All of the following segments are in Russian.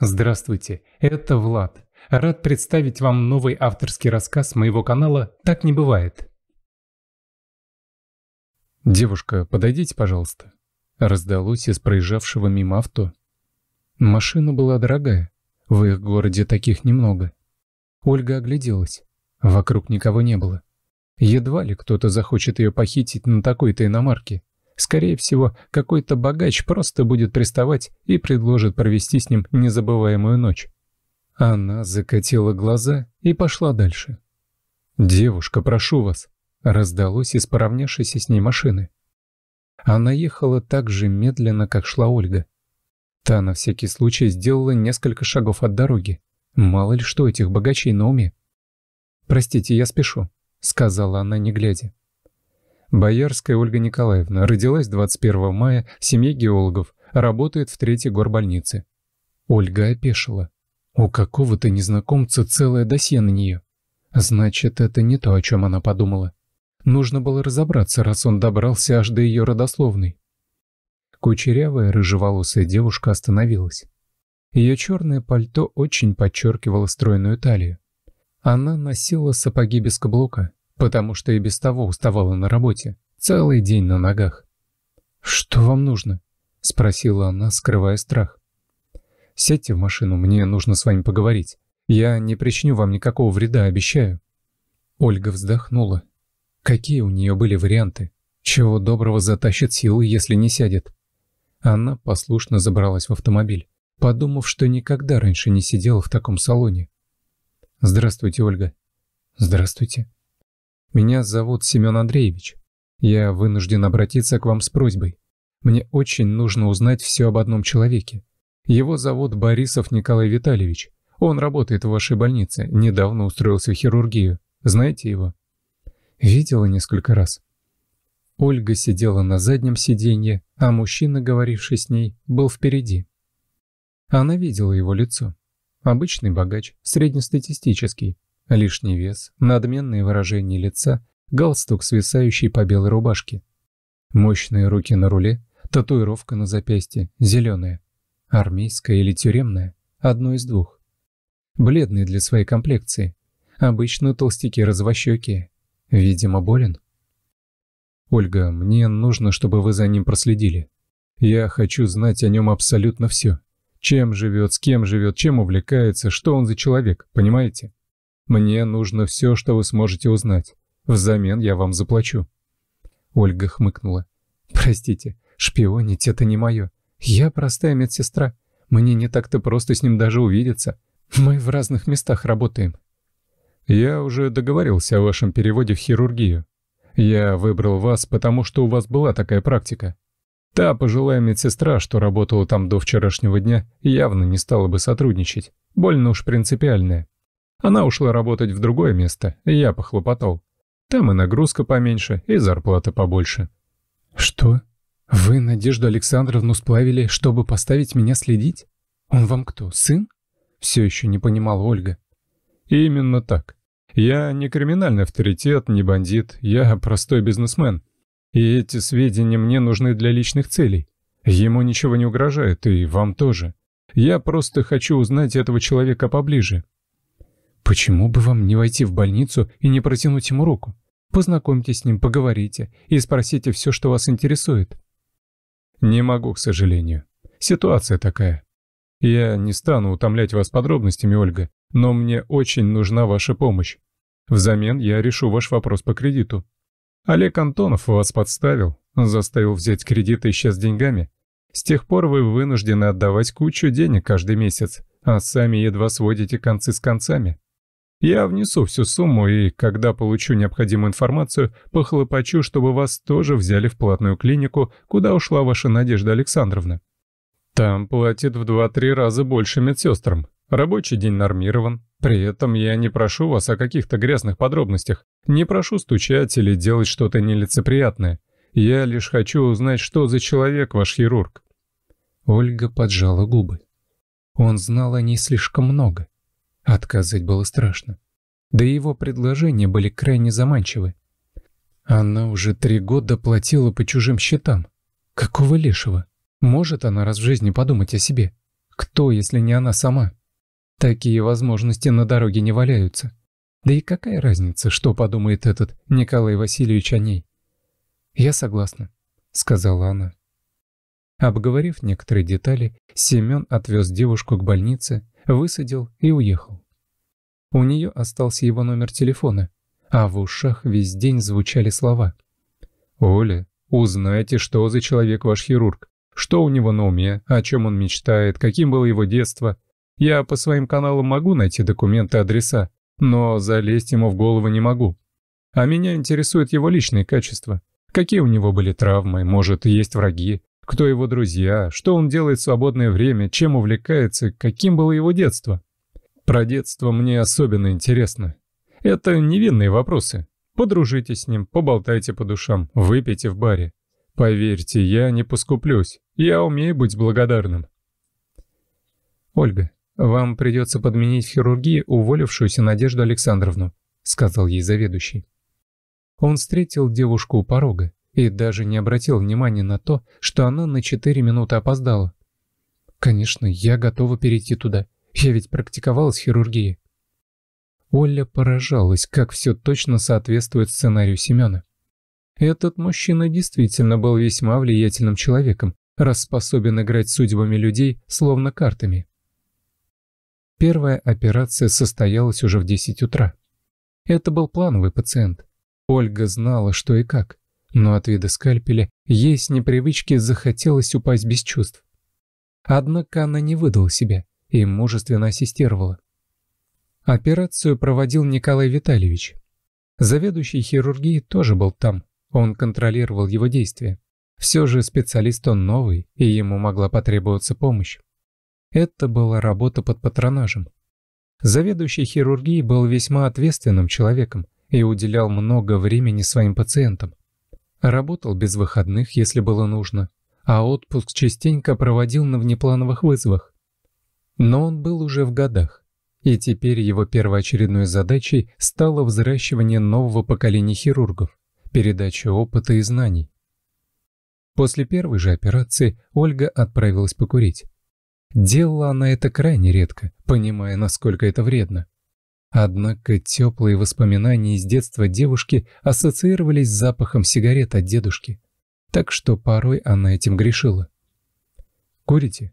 Здравствуйте, это Влад. Рад представить вам новый авторский рассказ моего канала «Так не бывает». «Девушка, подойдите, пожалуйста», — раздалось из проезжавшего мимо авто. Машина была дорогая, в их городе таких немного. Ольга огляделась, вокруг никого не было. Едва ли кто-то захочет ее похитить на такой-то иномарке. Скорее всего, какой-то богач просто будет приставать и предложит провести с ним незабываемую ночь. Она закатила глаза и пошла дальше. «Девушка, прошу вас», — раздалось из поравнявшейся с ней машины. Она ехала так же медленно, как шла Ольга. Та на всякий случай сделала несколько шагов от дороги. Мало ли что этих богачей на уме. «Простите, я спешу», — сказала она, не глядя. Боярская Ольга Николаевна родилась 21 мая в семье геологов, работает в третьей горбольнице. Ольга опешила. У какого-то незнакомца целое досье на нее. Значит, это не то, о чем она подумала. Нужно было разобраться, раз он добрался аж до ее родословной. Кучерявая, рыжеволосая девушка остановилась. Ее черное пальто очень подчеркивало стройную талию. Она носила сапоги без каблука, потому что и без того уставала на работе, целый день на ногах. «Что вам нужно?» — спросила она, скрывая страх. «Сядьте в машину, мне нужно с вами поговорить. Я не причиню вам никакого вреда, обещаю». Ольга вздохнула. Какие у нее были варианты? Чего доброго затащит силы, если не сядет? Она послушно забралась в автомобиль, подумав, что никогда раньше не сидела в таком салоне. «Здравствуйте, Ольга». «Здравствуйте». Меня зовут Семен Андреевич. Я вынужден обратиться к вам с просьбой. Мне очень нужно узнать все об одном человеке. Его зовут Борисов Николай Витальевич. Он работает в вашей больнице, недавно устроился в хирургию. Знаете его?» Видела несколько раз. Ольга сидела на заднем сиденье, а мужчина, говоривший с ней, был впереди. Она видела его лицо. Обычный богач, среднестатистический, Лишний вес, надменные выражения лица, галстук, свисающий по белой рубашке. Мощные руки на руле, татуировка на запястье, зеленая. Армейская или тюремная, одно из двух. Бледный для своей комплекции. Обычно толстяки развощеки. Видимо, болен. «Ольга, мне нужно, чтобы вы за ним проследили. Я хочу знать о нем абсолютно все. Чем живет, с кем живет, чем увлекается, что он за человек, понимаете?» Мне нужно все, что вы сможете узнать. Взамен я вам заплачу». Ольга хмыкнула. «Простите, шпионить это не мое. Я простая медсестра. Мне не так-то просто с ним даже увидеться. Мы в разных местах работаем». «Я уже договорился о вашем переводе в хирургию. Я выбрал вас, потому что у вас была такая практика. Та пожилая медсестра, что работала там до вчерашнего дня, явно не стала бы сотрудничать. Больно уж принципиальная. Она ушла работать в другое место, и я похлопотал. Там и нагрузка поменьше, и зарплата побольше. «Что? Вы Надежду Александровну сплавили, чтобы поставить меня следить? Он вам кто, сын?» Все еще не понимал Ольга. «Именно так. Я не криминальный авторитет, не бандит, я простой бизнесмен. И эти сведения мне нужны для личных целей. Ему ничего не угрожает, и вам тоже. Я просто хочу узнать этого человека поближе, Почему бы вам не войти в больницу и не протянуть ему руку? Познакомьтесь с ним, поговорите и спросите все, что вас интересует. Не могу, к сожалению. Ситуация такая. Я не стану утомлять вас подробностями, Ольга, но мне очень нужна ваша помощь. Взамен я решу ваш вопрос по кредиту. Олег Антонов вас подставил, заставил взять кредит и исчез деньгами. С тех пор вы вынуждены отдавать кучу денег каждый месяц, а сами едва сводите концы с концами. Я внесу всю сумму и, когда получу необходимую информацию, похлопочу, чтобы вас тоже взяли в платную клинику, куда ушла ваша Надежда Александровна. Там платят в 2-3 раза больше медсестрам. Рабочий день нормирован. При этом я не прошу вас о каких-то грязных подробностях. Не прошу стучать или делать что-то нелицеприятное. Я лишь хочу узнать, что за человек ваш хирург». Ольга поджала губы. Он знал о ней слишком много. Отказать было страшно. Да и его предложения были крайне заманчивы. Она уже три года платила по чужим счетам. Какого лешего? Может она раз в жизни подумать о себе? Кто, если не она сама? Такие возможности на дороге не валяются. Да и какая разница, что подумает этот Николай Васильевич о ней? «Я согласна», — сказала она. Обговорив некоторые детали, Семен отвез девушку к больнице, высадил и уехал. У нее остался его номер телефона, а в ушах весь день звучали слова. «Оля, узнайте, что за человек ваш хирург, что у него на уме, о чем он мечтает, каким было его детство. Я по своим каналам могу найти документы, адреса, но залезть ему в голову не могу. А меня интересуют его личные качества. Какие у него были травмы, может, есть враги, кто его друзья, что он делает в свободное время, чем увлекается, каким было его детство. Про детство мне особенно интересно. Это невинные вопросы. Подружитесь с ним, поболтайте по душам, выпейте в баре. Поверьте, я не поскуплюсь. Я умею быть благодарным. Ольга, вам придется подменить в хирургии уволившуюся Надежду Александровну, сказал ей заведующий. Он встретил девушку у порога и даже не обратил внимания на то, что она на четыре минуты опоздала. Конечно, я готова перейти туда. Я ведь практиковалась в хирургии. Оля поражалась, как все точно соответствует сценарию Семена. Этот мужчина действительно был весьма влиятельным человеком, раз способен играть судьбами людей, словно картами. Первая операция состоялась уже в 10 утра. Это был плановый пациент. Ольга знала, что и как но от вида скальпеля ей с непривычки захотелось упасть без чувств. Однако она не выдала себя и мужественно ассистировала. Операцию проводил Николай Витальевич. Заведующий хирургией тоже был там, он контролировал его действия. Все же специалист он новый, и ему могла потребоваться помощь. Это была работа под патронажем. Заведующий хирургией был весьма ответственным человеком и уделял много времени своим пациентам. Работал без выходных, если было нужно, а отпуск частенько проводил на внеплановых вызовах. Но он был уже в годах, и теперь его первоочередной задачей стало взращивание нового поколения хирургов, передача опыта и знаний. После первой же операции Ольга отправилась покурить. Делала она это крайне редко, понимая, насколько это вредно. Однако теплые воспоминания из детства девушки ассоциировались с запахом сигарет от дедушки, так что порой она этим грешила. «Курите?»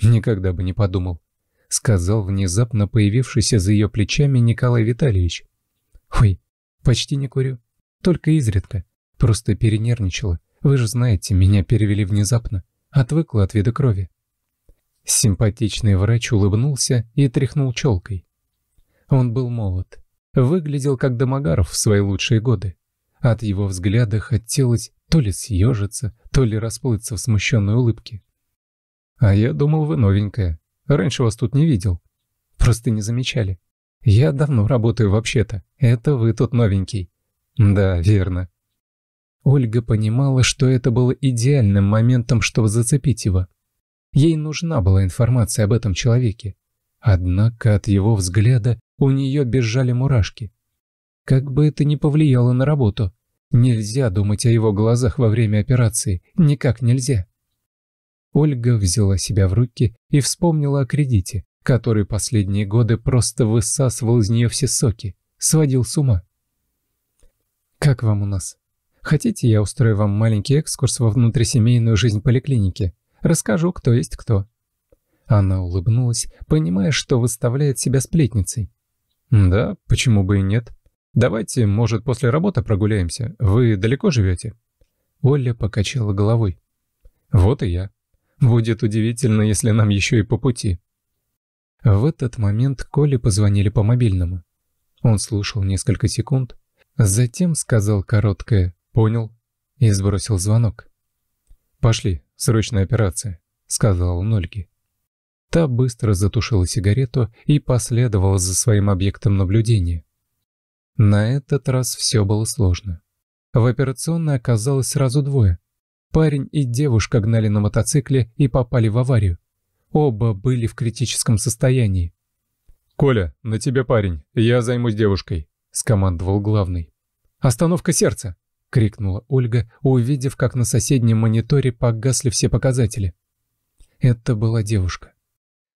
«Никогда бы не подумал», — сказал внезапно появившийся за ее плечами Николай Витальевич. «Ой, почти не курю. Только изредка. Просто перенервничала. Вы же знаете, меня перевели внезапно. Отвыкла от вида крови». Симпатичный врач улыбнулся и тряхнул челкой. Он был молод. Выглядел как Домогаров в свои лучшие годы. От его взгляда хотелось то ли съежиться, то ли расплыться в смущенной улыбке. «А я думал, вы новенькая. Раньше вас тут не видел. Просто не замечали. Я давно работаю вообще-то. Это вы тут новенький». «Да, верно». Ольга понимала, что это было идеальным моментом, чтобы зацепить его. Ей нужна была информация об этом человеке. Однако от его взгляда у нее бежали мурашки. Как бы это ни повлияло на работу. Нельзя думать о его глазах во время операции. Никак нельзя. Ольга взяла себя в руки и вспомнила о кредите, который последние годы просто высасывал из нее все соки, сводил с ума. «Как вам у нас? Хотите, я устрою вам маленький экскурс во внутрисемейную жизнь поликлиники? Расскажу, кто есть кто. Она улыбнулась, понимая, что выставляет себя сплетницей. «Да, почему бы и нет? Давайте, может, после работы прогуляемся? Вы далеко живете?» Оля покачала головой. «Вот и я. Будет удивительно, если нам еще и по пути». В этот момент Коле позвонили по мобильному. Он слушал несколько секунд, затем сказал короткое «понял» и сбросил звонок. «Пошли, срочная операция», — сказал он Ольге. Та быстро затушила сигарету и последовала за своим объектом наблюдения. На этот раз все было сложно. В операционной оказалось сразу двое. Парень и девушка гнали на мотоцикле и попали в аварию. Оба были в критическом состоянии. «Коля, на тебе парень, я займусь девушкой», — скомандовал главный. «Остановка сердца!» — крикнула Ольга, увидев, как на соседнем мониторе погасли все показатели. Это была девушка.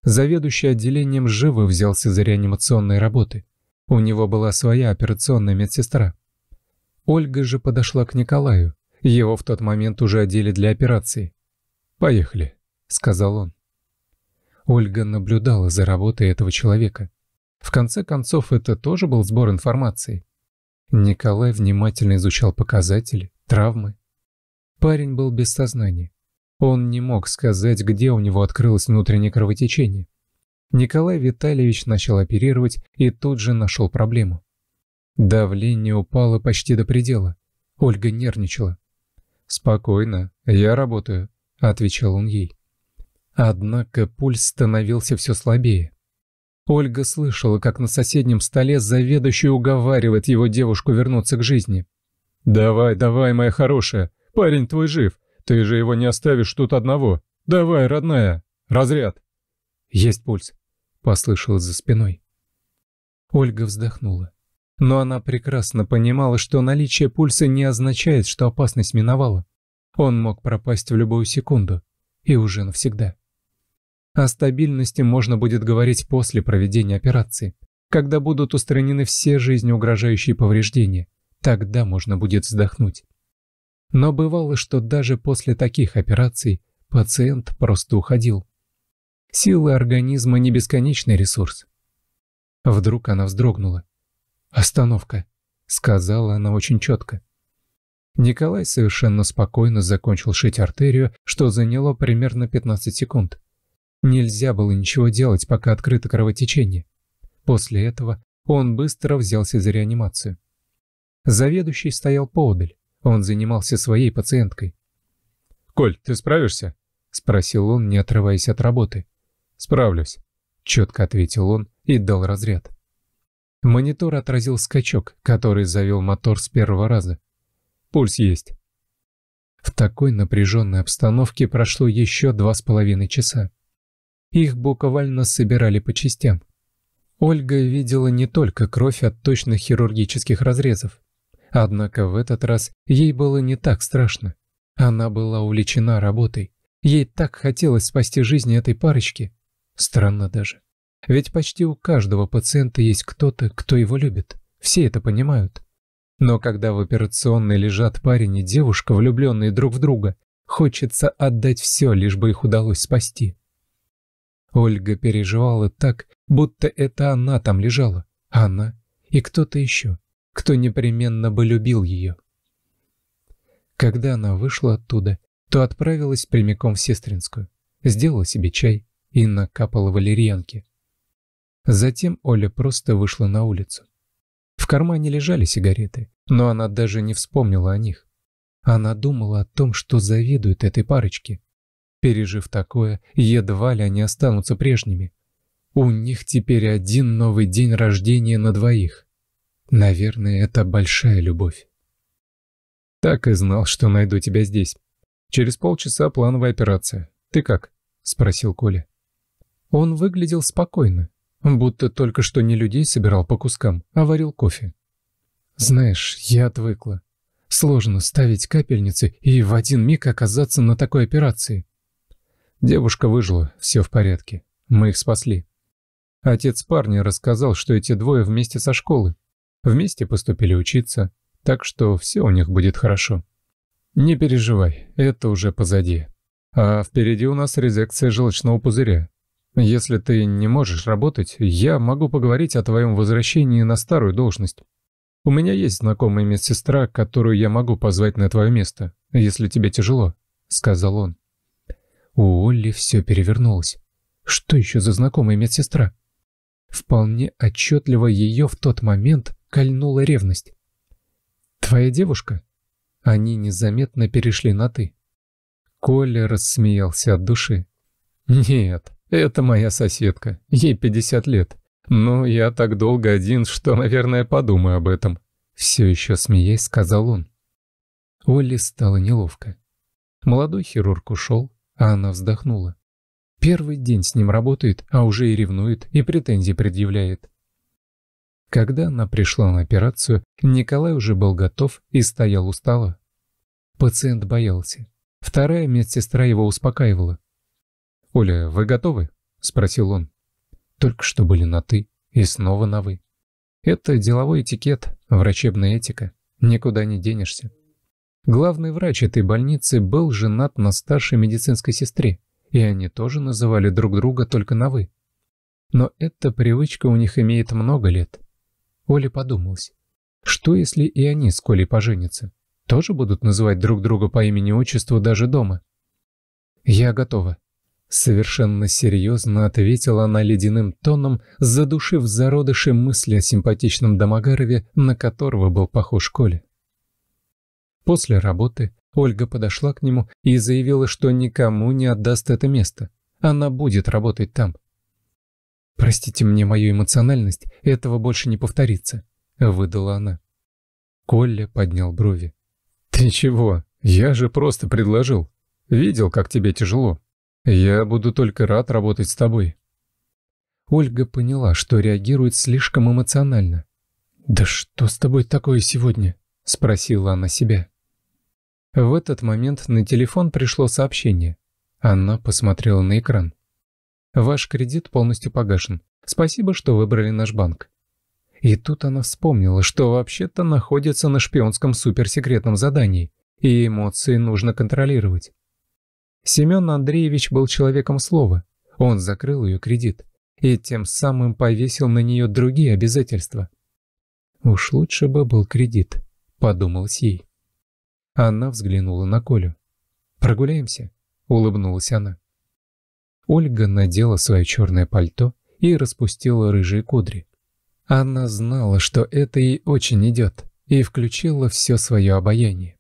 Заведующий отделением живо взялся за реанимационные работы. У него была своя операционная медсестра. Ольга же подошла к Николаю. Его в тот момент уже одели для операции. «Поехали», — сказал он. Ольга наблюдала за работой этого человека. В конце концов, это тоже был сбор информации. Николай внимательно изучал показатели, травмы. Парень был без сознания. Он не мог сказать, где у него открылось внутреннее кровотечение. Николай Витальевич начал оперировать и тут же нашел проблему. Давление упало почти до предела. Ольга нервничала. «Спокойно, я работаю», — отвечал он ей. Однако пульс становился все слабее. Ольга слышала, как на соседнем столе заведующий уговаривает его девушку вернуться к жизни. «Давай, давай, моя хорошая, парень твой жив, ты же его не оставишь тут одного. Давай, родная, разряд. Есть пульс, послышалось за спиной. Ольга вздохнула. Но она прекрасно понимала, что наличие пульса не означает, что опасность миновала. Он мог пропасть в любую секунду. И уже навсегда. О стабильности можно будет говорить после проведения операции, когда будут устранены все жизнеугрожающие повреждения. Тогда можно будет вздохнуть. Но бывало, что даже после таких операций пациент просто уходил. Силы организма не бесконечный ресурс. Вдруг она вздрогнула. «Остановка», — сказала она очень четко. Николай совершенно спокойно закончил шить артерию, что заняло примерно 15 секунд. Нельзя было ничего делать, пока открыто кровотечение. После этого он быстро взялся за реанимацию. Заведующий стоял поодаль. Он занимался своей пациенткой. «Коль, ты справишься?» — спросил он, не отрываясь от работы. «Справлюсь», — четко ответил он и дал разряд. Монитор отразил скачок, который завел мотор с первого раза. «Пульс есть». В такой напряженной обстановке прошло еще два с половиной часа. Их буквально собирали по частям. Ольга видела не только кровь от точных хирургических разрезов. Однако в этот раз ей было не так страшно. Она была увлечена работой. Ей так хотелось спасти жизнь этой парочки. Странно даже. Ведь почти у каждого пациента есть кто-то, кто его любит. Все это понимают. Но когда в операционной лежат парень и девушка, влюбленные друг в друга, хочется отдать все, лишь бы их удалось спасти. Ольга переживала так, будто это она там лежала. Она и кто-то еще кто непременно бы любил ее. Когда она вышла оттуда, то отправилась прямиком в Сестринскую, сделала себе чай и накапала валерьянки. Затем Оля просто вышла на улицу. В кармане лежали сигареты, но она даже не вспомнила о них. Она думала о том, что завидует этой парочке. Пережив такое, едва ли они останутся прежними. У них теперь один новый день рождения на двоих. Наверное, это большая любовь. Так и знал, что найду тебя здесь. Через полчаса плановая операция. Ты как? Спросил Коля. Он выглядел спокойно, будто только что не людей собирал по кускам, а варил кофе. «Знаешь, я отвыкла. Сложно ставить капельницы и в один миг оказаться на такой операции». Девушка выжила, все в порядке. Мы их спасли. Отец парня рассказал, что эти двое вместе со школы, Вместе поступили учиться, так что все у них будет хорошо. Не переживай, это уже позади. А впереди у нас резекция желчного пузыря. Если ты не можешь работать, я могу поговорить о твоем возвращении на старую должность. У меня есть знакомая медсестра, которую я могу позвать на твое место, если тебе тяжело», — сказал он. У Олли все перевернулось. Что еще за знакомая медсестра? Вполне отчетливо ее в тот момент кольнула ревность. «Твоя девушка?» Они незаметно перешли на «ты». Коля рассмеялся от души. «Нет, это моя соседка. Ей 50 лет. Но я так долго один, что, наверное, подумаю об этом». Все еще смеясь, сказал он. Оле стало неловко. Молодой хирург ушел, а она вздохнула. Первый день с ним работает, а уже и ревнует, и претензии предъявляет. Когда она пришла на операцию, Николай уже был готов и стоял устало. Пациент боялся. Вторая медсестра его успокаивала. «Оля, вы готовы?» – спросил он. Только что были на «ты» и снова на «вы». Это деловой этикет, врачебная этика. Никуда не денешься. Главный врач этой больницы был женат на старшей медицинской сестре, и они тоже называли друг друга только на «вы». Но эта привычка у них имеет много лет – Оля подумалась, что если и они с Колей поженятся? Тоже будут называть друг друга по имени-отчеству даже дома? «Я готова», — совершенно серьезно ответила она ледяным тоном, задушив зародыши мысли о симпатичном Домогарове, на которого был похож Коля. После работы Ольга подошла к нему и заявила, что никому не отдаст это место. Она будет работать там. «Простите мне мою эмоциональность, этого больше не повторится», — выдала она. Колля поднял брови. «Ты чего? Я же просто предложил. Видел, как тебе тяжело. Я буду только рад работать с тобой». Ольга поняла, что реагирует слишком эмоционально. «Да что с тобой такое сегодня?» — спросила она себя. В этот момент на телефон пришло сообщение. Она посмотрела на экран. Ваш кредит полностью погашен. Спасибо, что выбрали наш банк». И тут она вспомнила, что вообще-то находится на шпионском суперсекретном задании, и эмоции нужно контролировать. Семен Андреевич был человеком слова. Он закрыл ее кредит и тем самым повесил на нее другие обязательства. «Уж лучше бы был кредит», — подумалось ей. Она взглянула на Колю. «Прогуляемся?» — улыбнулась она. Ольга надела свое черное пальто и распустила рыжие кудри. Она знала, что это ей очень идет, и включила все свое обаяние.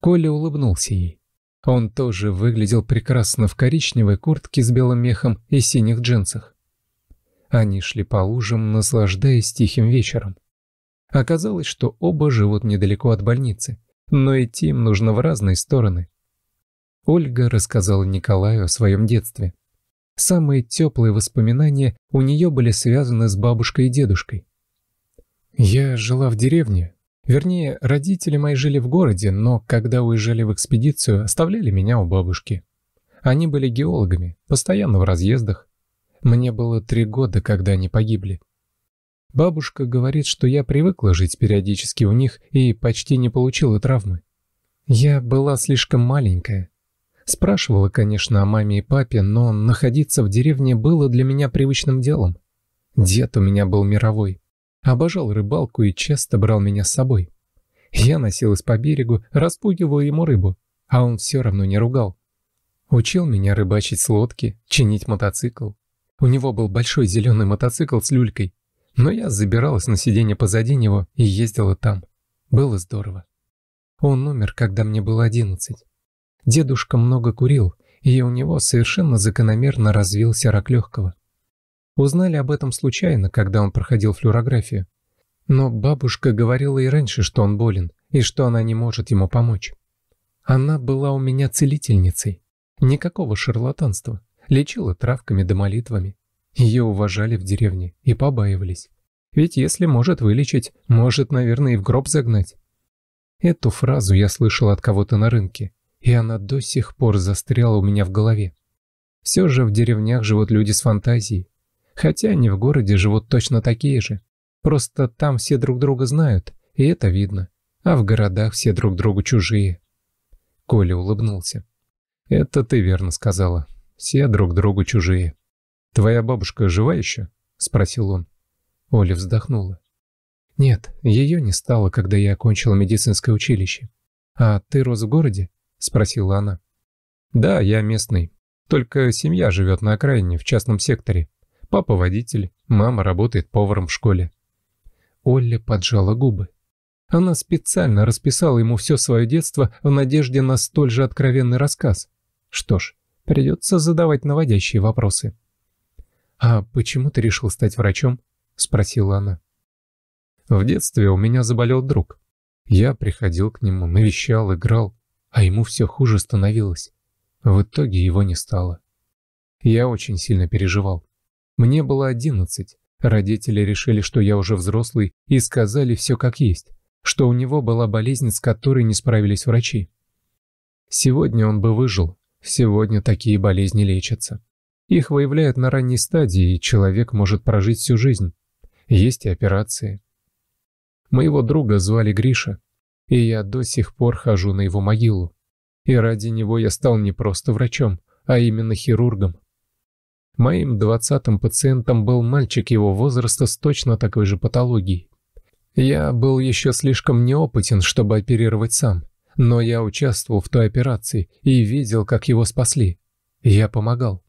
Коля улыбнулся ей. Он тоже выглядел прекрасно в коричневой куртке с белым мехом и синих джинсах. Они шли по лужам, наслаждаясь тихим вечером. Оказалось, что оба живут недалеко от больницы, но идти им нужно в разные стороны. Ольга рассказала Николаю о своем детстве. Самые теплые воспоминания у нее были связаны с бабушкой и дедушкой. «Я жила в деревне. Вернее, родители мои жили в городе, но когда уезжали в экспедицию, оставляли меня у бабушки. Они были геологами, постоянно в разъездах. Мне было три года, когда они погибли. Бабушка говорит, что я привыкла жить периодически у них и почти не получила травмы. Я была слишком маленькая, Спрашивала, конечно, о маме и папе, но находиться в деревне было для меня привычным делом. Дед у меня был мировой. Обожал рыбалку и часто брал меня с собой. Я носилась по берегу, распугивал ему рыбу, а он все равно не ругал. Учил меня рыбачить с лодки, чинить мотоцикл. У него был большой зеленый мотоцикл с люлькой, но я забиралась на сиденье позади него и ездила там. Было здорово. Он умер, когда мне было одиннадцать. Дедушка много курил, и у него совершенно закономерно развился рак легкого. Узнали об этом случайно, когда он проходил флюорографию. Но бабушка говорила и раньше, что он болен, и что она не может ему помочь. Она была у меня целительницей. Никакого шарлатанства. Лечила травками да молитвами. Ее уважали в деревне и побаивались. Ведь если может вылечить, может, наверное, и в гроб загнать. Эту фразу я слышал от кого-то на рынке, и она до сих пор застряла у меня в голове. Все же в деревнях живут люди с фантазией. Хотя они в городе живут точно такие же. Просто там все друг друга знают, и это видно. А в городах все друг другу чужие. Коля улыбнулся. «Это ты верно сказала. Все друг другу чужие. Твоя бабушка жива еще?» — спросил он. Оля вздохнула. «Нет, ее не стало, когда я окончила медицинское училище. А ты рос в городе?» спросила она. «Да, я местный. Только семья живет на окраине, в частном секторе. Папа водитель, мама работает поваром в школе». Олли поджала губы. Она специально расписала ему все свое детство в надежде на столь же откровенный рассказ. Что ж, придется задавать наводящие вопросы. «А почему ты решил стать врачом?» — спросила она. «В детстве у меня заболел друг. Я приходил к нему, навещал, играл а ему все хуже становилось. В итоге его не стало. Я очень сильно переживал. Мне было одиннадцать. Родители решили, что я уже взрослый, и сказали все как есть, что у него была болезнь, с которой не справились врачи. Сегодня он бы выжил. Сегодня такие болезни лечатся. Их выявляют на ранней стадии, и человек может прожить всю жизнь. Есть и операции. Моего друга звали Гриша и я до сих пор хожу на его могилу. И ради него я стал не просто врачом, а именно хирургом. Моим двадцатым пациентом был мальчик его возраста с точно такой же патологией. Я был еще слишком неопытен, чтобы оперировать сам, но я участвовал в той операции и видел, как его спасли. Я помогал.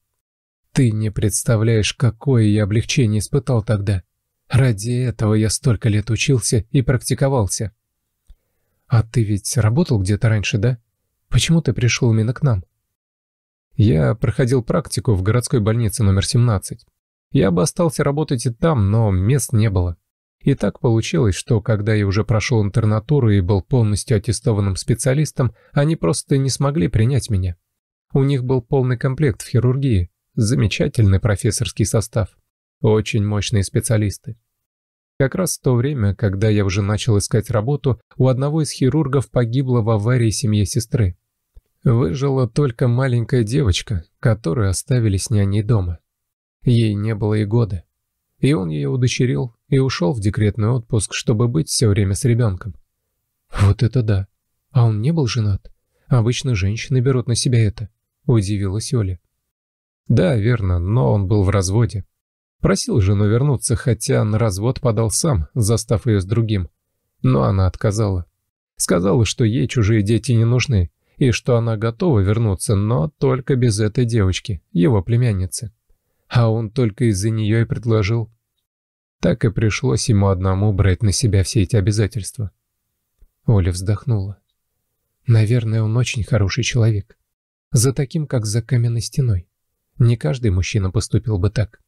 Ты не представляешь, какое я облегчение испытал тогда. Ради этого я столько лет учился и практиковался. «А ты ведь работал где-то раньше, да? Почему ты пришел именно к нам?» «Я проходил практику в городской больнице номер 17. Я бы остался работать и там, но мест не было. И так получилось, что когда я уже прошел интернатуру и был полностью аттестованным специалистом, они просто не смогли принять меня. У них был полный комплект в хирургии, замечательный профессорский состав, очень мощные специалисты. Как раз в то время, когда я уже начал искать работу, у одного из хирургов погибла в аварии семья сестры. Выжила только маленькая девочка, которую оставили с няней дома. Ей не было и года. И он ее удочерил и ушел в декретный отпуск, чтобы быть все время с ребенком. Вот это да. А он не был женат? Обычно женщины берут на себя это. Удивилась Оля. Да, верно, но он был в разводе. Просил жену вернуться, хотя на развод подал сам, застав ее с другим. Но она отказала. Сказала, что ей чужие дети не нужны, и что она готова вернуться, но только без этой девочки, его племянницы. А он только из-за нее и предложил. Так и пришлось ему одному брать на себя все эти обязательства. Оля вздохнула. Наверное, он очень хороший человек. За таким, как за каменной стеной. Не каждый мужчина поступил бы так.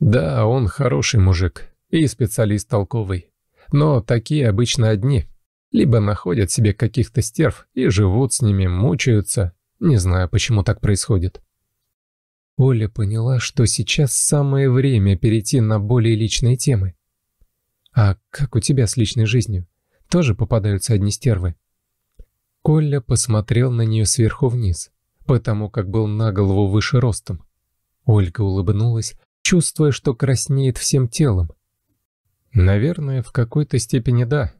Да, он хороший мужик и специалист толковый. Но такие обычно одни. Либо находят себе каких-то стерв и живут с ними, мучаются. Не знаю, почему так происходит. Оля поняла, что сейчас самое время перейти на более личные темы. «А как у тебя с личной жизнью? Тоже попадаются одни стервы?» Коля посмотрел на нее сверху вниз, потому как был на голову выше ростом. Ольга улыбнулась, чувствуя, что краснеет всем телом. Наверное, в какой-то степени да.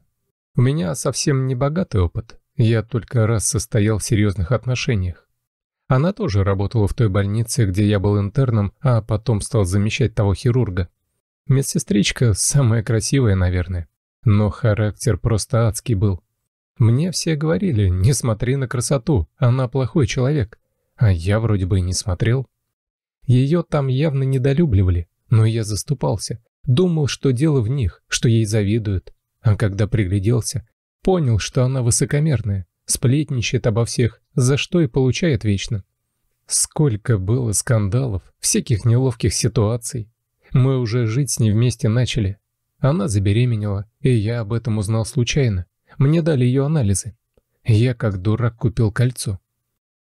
У меня совсем не богатый опыт. Я только раз состоял в серьезных отношениях. Она тоже работала в той больнице, где я был интерном, а потом стал замещать того хирурга. Медсестричка самая красивая, наверное. Но характер просто адский был. Мне все говорили, не смотри на красоту, она плохой человек. А я вроде бы и не смотрел. Ее там явно недолюбливали, но я заступался. Думал, что дело в них, что ей завидуют. А когда пригляделся, понял, что она высокомерная, сплетничает обо всех, за что и получает вечно. Сколько было скандалов, всяких неловких ситуаций. Мы уже жить с ней вместе начали. Она забеременела, и я об этом узнал случайно. Мне дали ее анализы. Я как дурак купил кольцо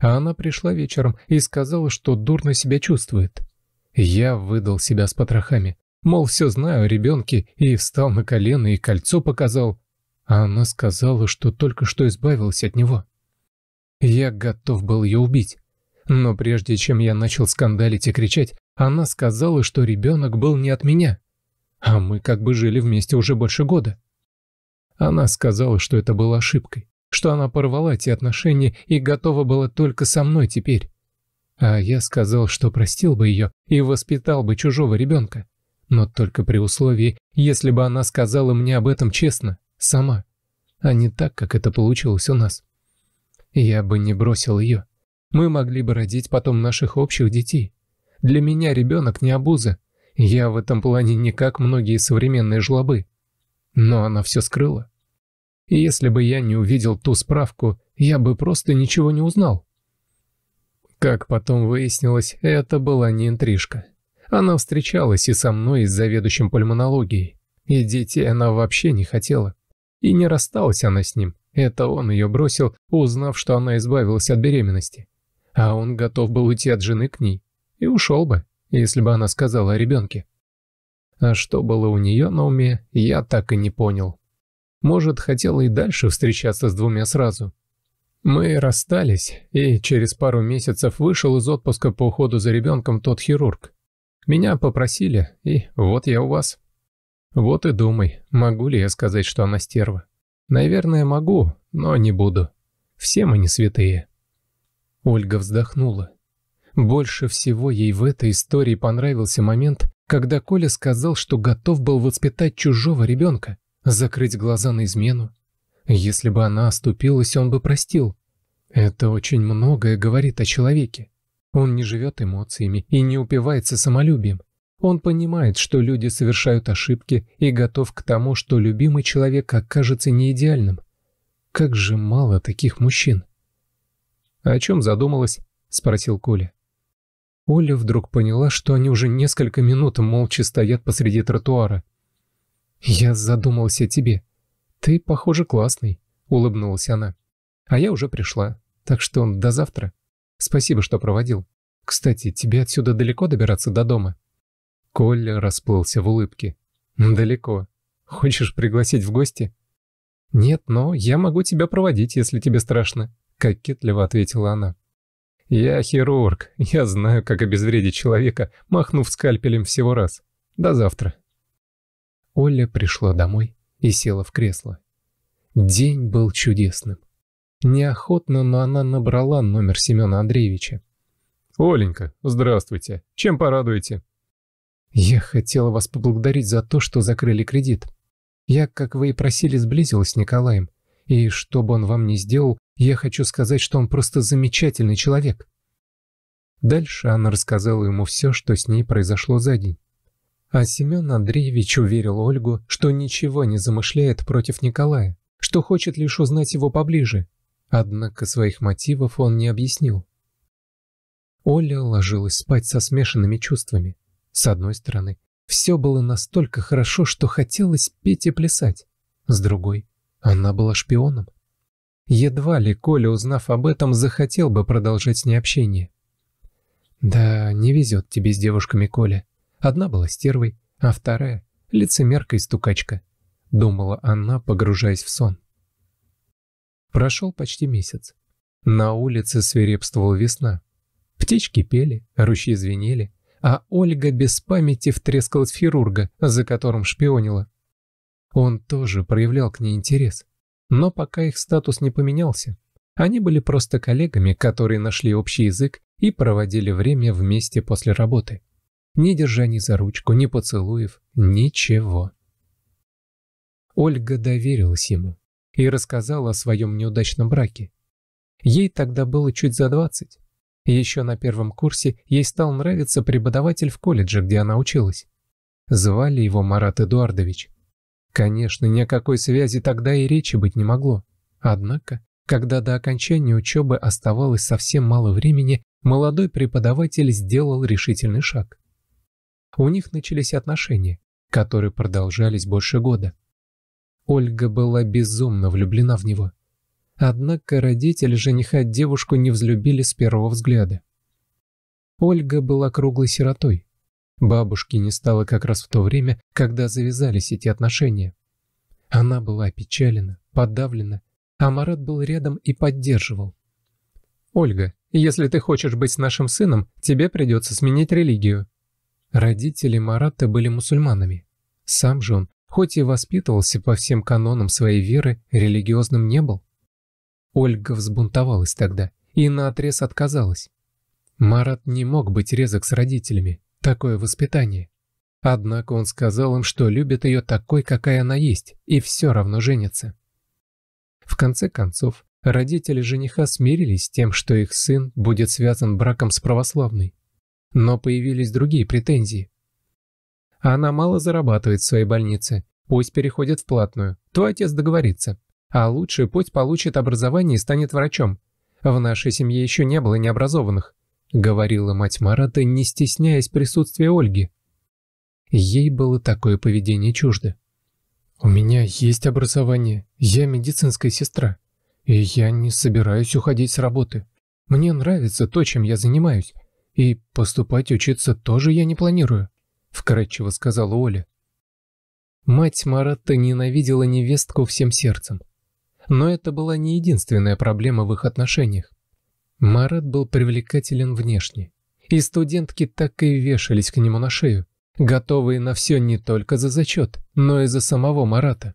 а она пришла вечером и сказала, что дурно себя чувствует. Я выдал себя с потрохами. Мол, все знаю о ребенке, и встал на колено и кольцо показал. А она сказала, что только что избавилась от него. Я готов был ее убить. Но прежде чем я начал скандалить и кричать, она сказала, что ребенок был не от меня. А мы как бы жили вместе уже больше года. Она сказала, что это было ошибкой что она порвала эти отношения и готова была только со мной теперь. А я сказал, что простил бы ее и воспитал бы чужого ребенка. Но только при условии, если бы она сказала мне об этом честно, сама, а не так, как это получилось у нас. Я бы не бросил ее. Мы могли бы родить потом наших общих детей. Для меня ребенок не обуза. Я в этом плане не как многие современные жлобы. Но она все скрыла. И если бы я не увидел ту справку, я бы просто ничего не узнал. Как потом выяснилось, это была не интрижка. Она встречалась и со мной, и с заведующим пульмонологией. И детей она вообще не хотела. И не рассталась она с ним. Это он ее бросил, узнав, что она избавилась от беременности. А он готов был уйти от жены к ней. И ушел бы, если бы она сказала о ребенке. А что было у нее на уме, я так и не понял. Может, хотела и дальше встречаться с двумя сразу. Мы расстались, и через пару месяцев вышел из отпуска по уходу за ребенком тот хирург. Меня попросили, и вот я у вас. Вот и думай, могу ли я сказать, что она стерва. Наверное, могу, но не буду. Все мы не святые. Ольга вздохнула. Больше всего ей в этой истории понравился момент, когда Коля сказал, что готов был воспитать чужого ребенка закрыть глаза на измену. Если бы она оступилась, он бы простил. Это очень многое говорит о человеке. Он не живет эмоциями и не упивается самолюбием. Он понимает, что люди совершают ошибки и готов к тому, что любимый человек окажется неидеальным. Как же мало таких мужчин. «А «О чем задумалась?» – спросил Коля. Оля вдруг поняла, что они уже несколько минут молча стоят посреди тротуара – «Я задумался о тебе. Ты, похоже, классный», — улыбнулась она. «А я уже пришла, так что до завтра. Спасибо, что проводил. Кстати, тебе отсюда далеко добираться до дома?» Коля расплылся в улыбке. «Далеко. Хочешь пригласить в гости?» «Нет, но я могу тебя проводить, если тебе страшно», — кокетливо ответила она. «Я хирург. Я знаю, как обезвредить человека, махнув скальпелем всего раз. До завтра». Оля пришла домой и села в кресло. День был чудесным. Неохотно, но она набрала номер Семена Андреевича. «Оленька, здравствуйте. Чем порадуете?» «Я хотела вас поблагодарить за то, что закрыли кредит. Я, как вы и просили, сблизилась с Николаем. И что бы он вам ни сделал, я хочу сказать, что он просто замечательный человек». Дальше она рассказала ему все, что с ней произошло за день. А Семен Андреевич уверил Ольгу, что ничего не замышляет против Николая, что хочет лишь узнать его поближе. Однако своих мотивов он не объяснил. Оля ложилась спать со смешанными чувствами. С одной стороны, все было настолько хорошо, что хотелось петь и плясать. С другой, она была шпионом. Едва ли Коля, узнав об этом, захотел бы продолжать с ней общение. «Да, не везет тебе с девушками, Коля», Одна была стервой, а вторая — лицемерка и стукачка, думала она, погружаясь в сон. Прошел почти месяц. На улице свирепствовала весна. Птички пели, ручьи звенели, а Ольга без памяти втрескалась в хирурга, за которым шпионила. Он тоже проявлял к ней интерес. Но пока их статус не поменялся, они были просто коллегами, которые нашли общий язык и проводили время вместе после работы. Ни держаний за ручку, ни поцелуев, ничего. Ольга доверилась ему и рассказала о своем неудачном браке. Ей тогда было чуть за двадцать. Еще на первом курсе ей стал нравиться преподаватель в колледже, где она училась. Звали его Марат Эдуардович. Конечно, ни о какой связи тогда и речи быть не могло. Однако, когда до окончания учебы оставалось совсем мало времени, молодой преподаватель сделал решительный шаг у них начались отношения, которые продолжались больше года. Ольга была безумно влюблена в него. Однако родители жениха девушку не взлюбили с первого взгляда. Ольга была круглой сиротой. Бабушки не стало как раз в то время, когда завязались эти отношения. Она была опечалена, подавлена, а Марат был рядом и поддерживал. «Ольга, если ты хочешь быть с нашим сыном, тебе придется сменить религию», Родители Марата были мусульманами. Сам же он, хоть и воспитывался по всем канонам своей веры, религиозным не был. Ольга взбунтовалась тогда и наотрез отказалась. Марат не мог быть резок с родителями, такое воспитание. Однако он сказал им, что любит ее такой, какая она есть, и все равно женится. В конце концов, родители жениха смирились с тем, что их сын будет связан браком с православной, но появились другие претензии. Она мало зарабатывает в своей больнице, пусть переходит в платную, Твой отец договорится. А лучше пусть получит образование и станет врачом. В нашей семье еще не было необразованных, говорила мать Марата, не стесняясь присутствия Ольги. Ей было такое поведение чуждо. «У меня есть образование, я медицинская сестра, и я не собираюсь уходить с работы. Мне нравится то, чем я занимаюсь, и поступать учиться тоже я не планирую», — вкратчиво сказала Оля. Мать Маратта ненавидела невестку всем сердцем. Но это была не единственная проблема в их отношениях. Марат был привлекателен внешне, и студентки так и вешались к нему на шею, готовые на все не только за зачет, но и за самого Марата.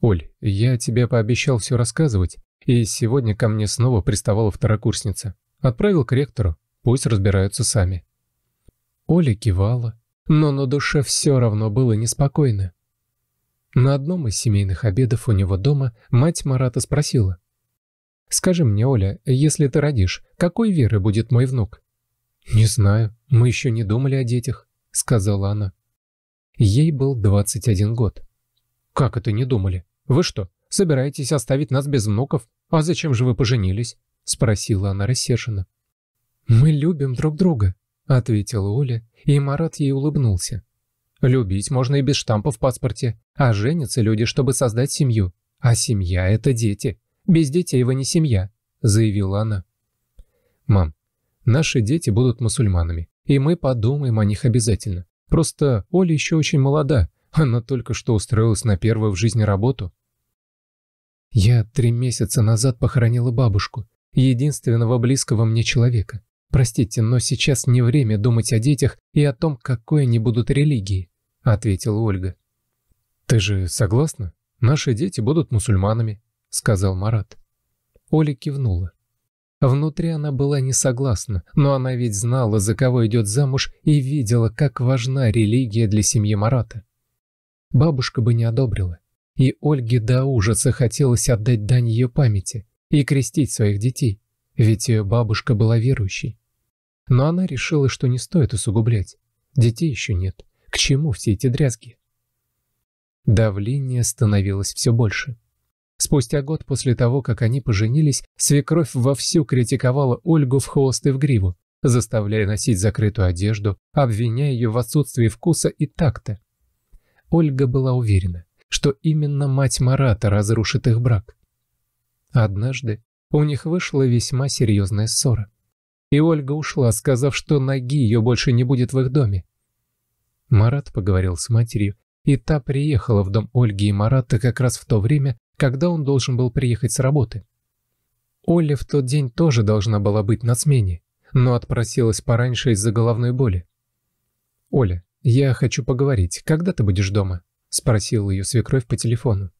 «Оль, я тебе пообещал все рассказывать, и сегодня ко мне снова приставала второкурсница. Отправил к ректору. Пусть разбираются сами. Оля кивала, но на душе все равно было неспокойно. На одном из семейных обедов у него дома мать Марата спросила. «Скажи мне, Оля, если ты родишь, какой веры будет мой внук?» «Не знаю, мы еще не думали о детях», — сказала она. Ей был 21 год. «Как это не думали? Вы что, собираетесь оставить нас без внуков? А зачем же вы поженились?» — спросила она рассерженно. «Мы любим друг друга», — ответила Оля, и Марат ей улыбнулся. «Любить можно и без штампа в паспорте, а женятся люди, чтобы создать семью. А семья — это дети. Без детей вы не семья», — заявила она. «Мам, наши дети будут мусульманами, и мы подумаем о них обязательно. Просто Оля еще очень молода, она только что устроилась на первую в жизни работу». «Я три месяца назад похоронила бабушку, единственного близкого мне человека. «Простите, но сейчас не время думать о детях и о том, какой они будут религии», — ответила Ольга. «Ты же согласна? Наши дети будут мусульманами», — сказал Марат. Оля кивнула. Внутри она была не согласна, но она ведь знала, за кого идет замуж, и видела, как важна религия для семьи Марата. Бабушка бы не одобрила. И Ольге до ужаса хотелось отдать дань ее памяти и крестить своих детей ведь ее э, бабушка была верующей. Но она решила, что не стоит усугублять. Детей еще нет. К чему все эти дрязги? Давление становилось все больше. Спустя год после того, как они поженились, свекровь вовсю критиковала Ольгу в хвост и в гриву, заставляя носить закрытую одежду, обвиняя ее в отсутствии вкуса и такта. Ольга была уверена, что именно мать Марата разрушит их брак. Однажды у них вышла весьма серьезная ссора. И Ольга ушла, сказав, что ноги ее больше не будет в их доме. Марат поговорил с матерью, и та приехала в дом Ольги и Марата как раз в то время, когда он должен был приехать с работы. Оля в тот день тоже должна была быть на смене, но отпросилась пораньше из-за головной боли. «Оля, я хочу поговорить. Когда ты будешь дома?» – спросила ее свекровь по телефону.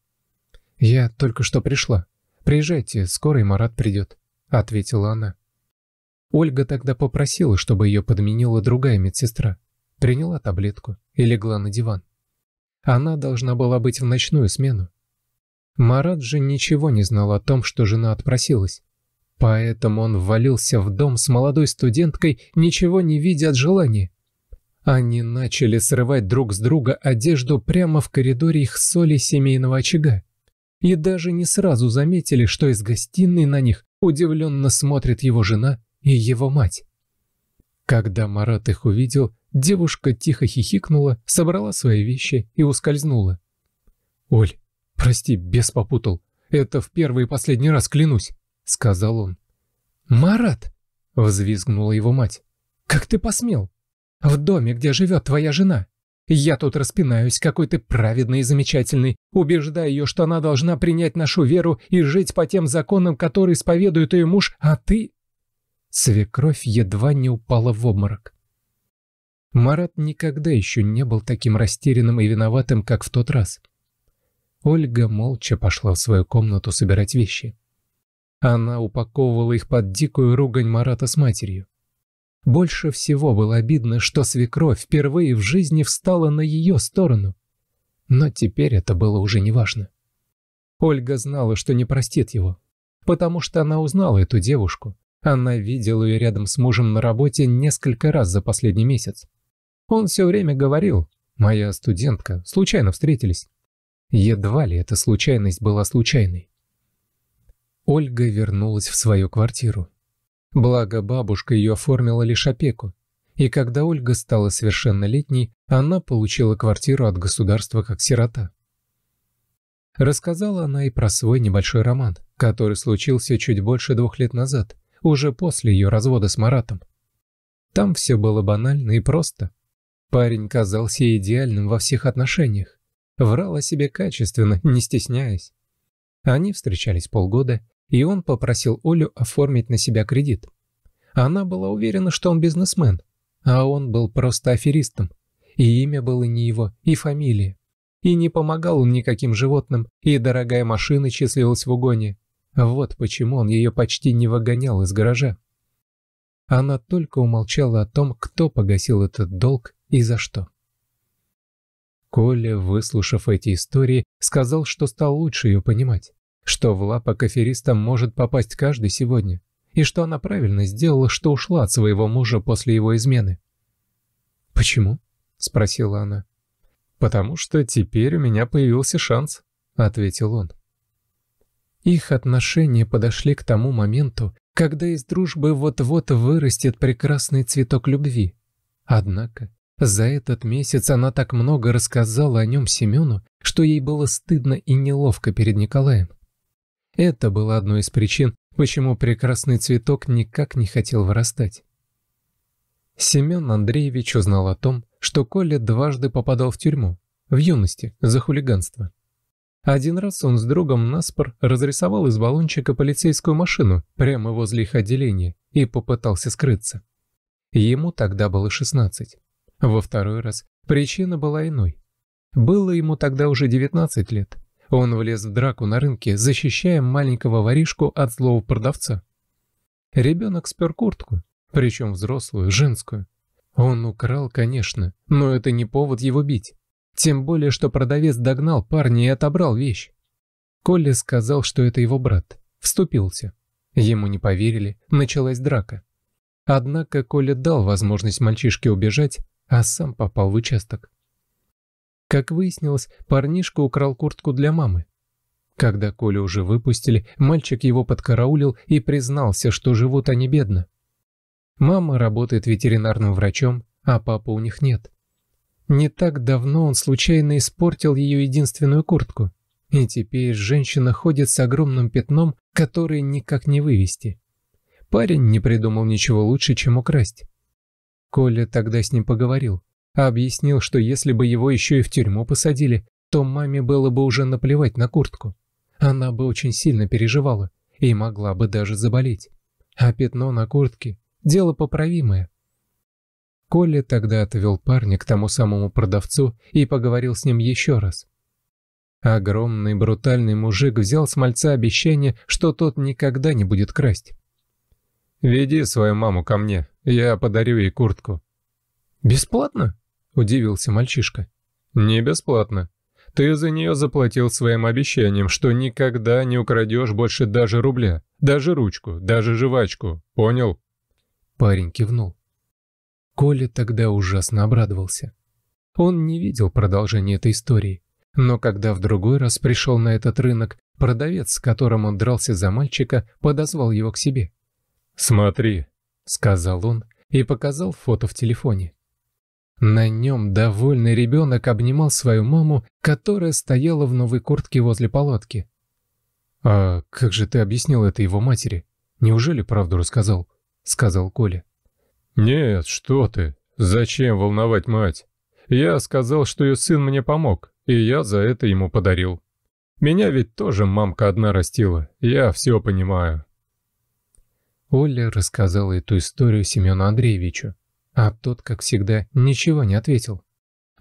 «Я только что пришла», «Приезжайте, скоро и Марат придет», — ответила она. Ольга тогда попросила, чтобы ее подменила другая медсестра. Приняла таблетку и легла на диван. Она должна была быть в ночную смену. Марат же ничего не знал о том, что жена отпросилась. Поэтому он ввалился в дом с молодой студенткой, ничего не видя от желания. Они начали срывать друг с друга одежду прямо в коридоре их соли семейного очага и даже не сразу заметили, что из гостиной на них удивленно смотрит его жена и его мать. Когда Марат их увидел, девушка тихо хихикнула, собрала свои вещи и ускользнула. «Оль, прости, бес попутал. Это в первый и последний раз, клянусь», — сказал он. «Марат!» — взвизгнула его мать. «Как ты посмел? В доме, где живет твоя жена?» Я тут распинаюсь, какой ты праведный и замечательный, убеждая ее, что она должна принять нашу веру и жить по тем законам, которые исповедует ее муж, а ты...» Свекровь едва не упала в обморок. Марат никогда еще не был таким растерянным и виноватым, как в тот раз. Ольга молча пошла в свою комнату собирать вещи. Она упаковывала их под дикую ругань Марата с матерью. Больше всего было обидно, что свекровь впервые в жизни встала на ее сторону. Но теперь это было уже неважно. Ольга знала, что не простит его, потому что она узнала эту девушку. Она видела ее рядом с мужем на работе несколько раз за последний месяц. Он все время говорил «Моя студентка, случайно встретились». Едва ли эта случайность была случайной. Ольга вернулась в свою квартиру. Благо, бабушка ее оформила лишь опеку, и когда Ольга стала совершеннолетней, она получила квартиру от государства как сирота. Рассказала она и про свой небольшой роман, который случился чуть больше двух лет назад, уже после ее развода с Маратом. Там все было банально и просто. Парень казался идеальным во всех отношениях. Врал о себе качественно, не стесняясь. Они встречались полгода, и он попросил Олю оформить на себя кредит. Она была уверена, что он бизнесмен, а он был просто аферистом. И имя было не его, и фамилия. И не помогал он никаким животным, и дорогая машина числилась в угоне. Вот почему он ее почти не выгонял из гаража. Она только умолчала о том, кто погасил этот долг и за что. Коля, выслушав эти истории, сказал, что стал лучше ее понимать что в лапы к аферистам может попасть каждый сегодня, и что она правильно сделала, что ушла от своего мужа после его измены. «Почему?» — спросила она. «Потому что теперь у меня появился шанс», — ответил он. Их отношения подошли к тому моменту, когда из дружбы вот-вот вырастет прекрасный цветок любви. Однако за этот месяц она так много рассказала о нем Семену, что ей было стыдно и неловко перед Николаем. Это было одной из причин, почему прекрасный цветок никак не хотел вырастать. Семен Андреевич узнал о том, что Коля дважды попадал в тюрьму, в юности, за хулиганство. Один раз он с другом наспор разрисовал из баллончика полицейскую машину прямо возле их отделения и попытался скрыться. Ему тогда было 16. Во второй раз причина была иной. Было ему тогда уже 19 лет, он влез в драку на рынке, защищая маленького воришку от злого продавца. Ребенок спер куртку, причем взрослую, женскую. Он украл, конечно, но это не повод его бить. Тем более, что продавец догнал парня и отобрал вещь. Колли сказал, что это его брат. Вступился. Ему не поверили, началась драка. Однако Коля дал возможность мальчишке убежать, а сам попал в участок. Как выяснилось, парнишка украл куртку для мамы. Когда Колю уже выпустили, мальчик его подкараулил и признался, что живут они бедно. Мама работает ветеринарным врачом, а папы у них нет. Не так давно он случайно испортил ее единственную куртку. И теперь женщина ходит с огромным пятном, которое никак не вывести. Парень не придумал ничего лучше, чем украсть. Коля тогда с ним поговорил объяснил, что если бы его еще и в тюрьму посадили, то маме было бы уже наплевать на куртку. Она бы очень сильно переживала и могла бы даже заболеть. А пятно на куртке – дело поправимое. Коля тогда отвел парня к тому самому продавцу и поговорил с ним еще раз. Огромный брутальный мужик взял с мальца обещание, что тот никогда не будет красть. «Веди свою маму ко мне, я подарю ей куртку». «Бесплатно?» удивился мальчишка. «Не бесплатно. Ты за нее заплатил своим обещанием, что никогда не украдешь больше даже рубля, даже ручку, даже жвачку. Понял?» Парень кивнул. Коля тогда ужасно обрадовался. Он не видел продолжения этой истории. Но когда в другой раз пришел на этот рынок, продавец, с которым он дрался за мальчика, подозвал его к себе. «Смотри», — сказал он и показал фото в телефоне. На нем довольный ребенок обнимал свою маму, которая стояла в новой куртке возле палатки. «А как же ты объяснил это его матери? Неужели правду рассказал?» — сказал Коля. «Нет, что ты. Зачем волновать мать? Я сказал, что ее сын мне помог, и я за это ему подарил. Меня ведь тоже мамка одна растила, я все понимаю». Оля рассказала эту историю Семену Андреевичу. А тот, как всегда, ничего не ответил.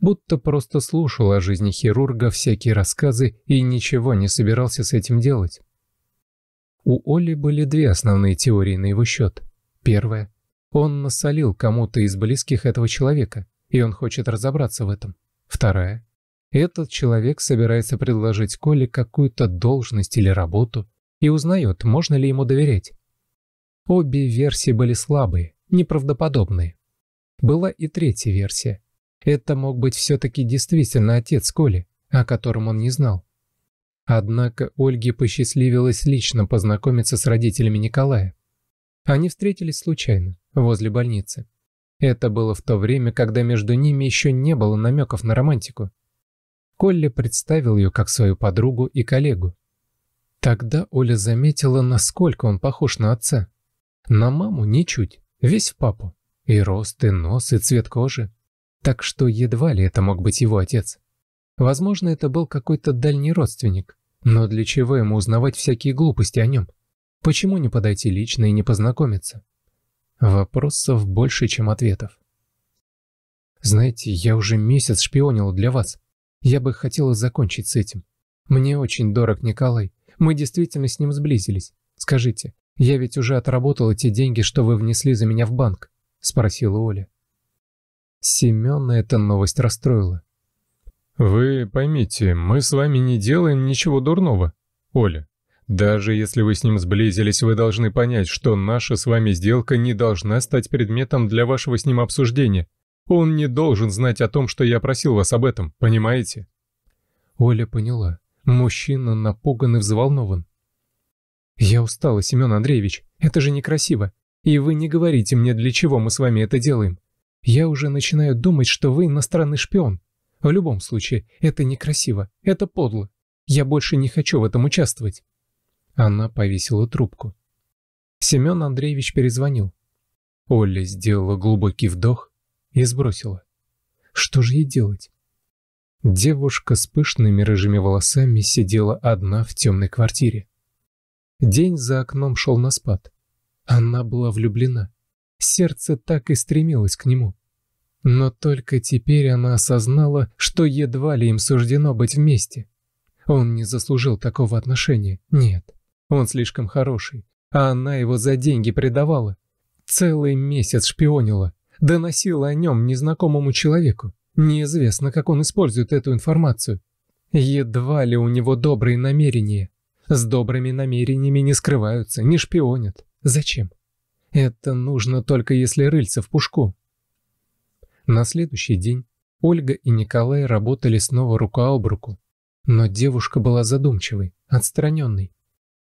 Будто просто слушал о жизни хирурга всякие рассказы и ничего не собирался с этим делать. У Оли были две основные теории на его счет. Первая. Он насолил кому-то из близких этого человека, и он хочет разобраться в этом. Вторая. Этот человек собирается предложить Коле какую-то должность или работу и узнает, можно ли ему доверять. Обе версии были слабые, неправдоподобные. Была и третья версия. Это мог быть все-таки действительно отец Коли, о котором он не знал. Однако Ольге посчастливилось лично познакомиться с родителями Николая. Они встретились случайно, возле больницы. Это было в то время, когда между ними еще не было намеков на романтику. Колли представил ее как свою подругу и коллегу. Тогда Оля заметила, насколько он похож на отца. На маму ничуть, весь в папу. И рост, и нос, и цвет кожи. Так что едва ли это мог быть его отец. Возможно, это был какой-то дальний родственник. Но для чего ему узнавать всякие глупости о нем? Почему не подойти лично и не познакомиться? Вопросов больше, чем ответов. Знаете, я уже месяц шпионил для вас. Я бы хотела закончить с этим. Мне очень дорог Николай. Мы действительно с ним сблизились. Скажите, я ведь уже отработал эти деньги, что вы внесли за меня в банк спросила Оля. Семена эта новость расстроила. «Вы поймите, мы с вами не делаем ничего дурного, Оля. Даже если вы с ним сблизились, вы должны понять, что наша с вами сделка не должна стать предметом для вашего с ним обсуждения. Он не должен знать о том, что я просил вас об этом, понимаете?» Оля поняла. Мужчина напуган и взволнован. «Я устала, Семен Андреевич. Это же некрасиво. И вы не говорите мне, для чего мы с вами это делаем. Я уже начинаю думать, что вы иностранный шпион. В любом случае, это некрасиво, это подло. Я больше не хочу в этом участвовать». Она повесила трубку. Семен Андреевич перезвонил. Оля сделала глубокий вдох и сбросила. Что же ей делать? Девушка с пышными рыжими волосами сидела одна в темной квартире. День за окном шел на спад. Она была влюблена. Сердце так и стремилось к нему. Но только теперь она осознала, что едва ли им суждено быть вместе. Он не заслужил такого отношения, нет. Он слишком хороший, а она его за деньги предавала. Целый месяц шпионила, доносила о нем незнакомому человеку. Неизвестно, как он использует эту информацию. Едва ли у него добрые намерения. С добрыми намерениями не скрываются, не шпионят. Зачем? Это нужно только если рыльца в пушку. На следующий день Ольга и Николай работали снова рука об руку. Но девушка была задумчивой, отстраненной.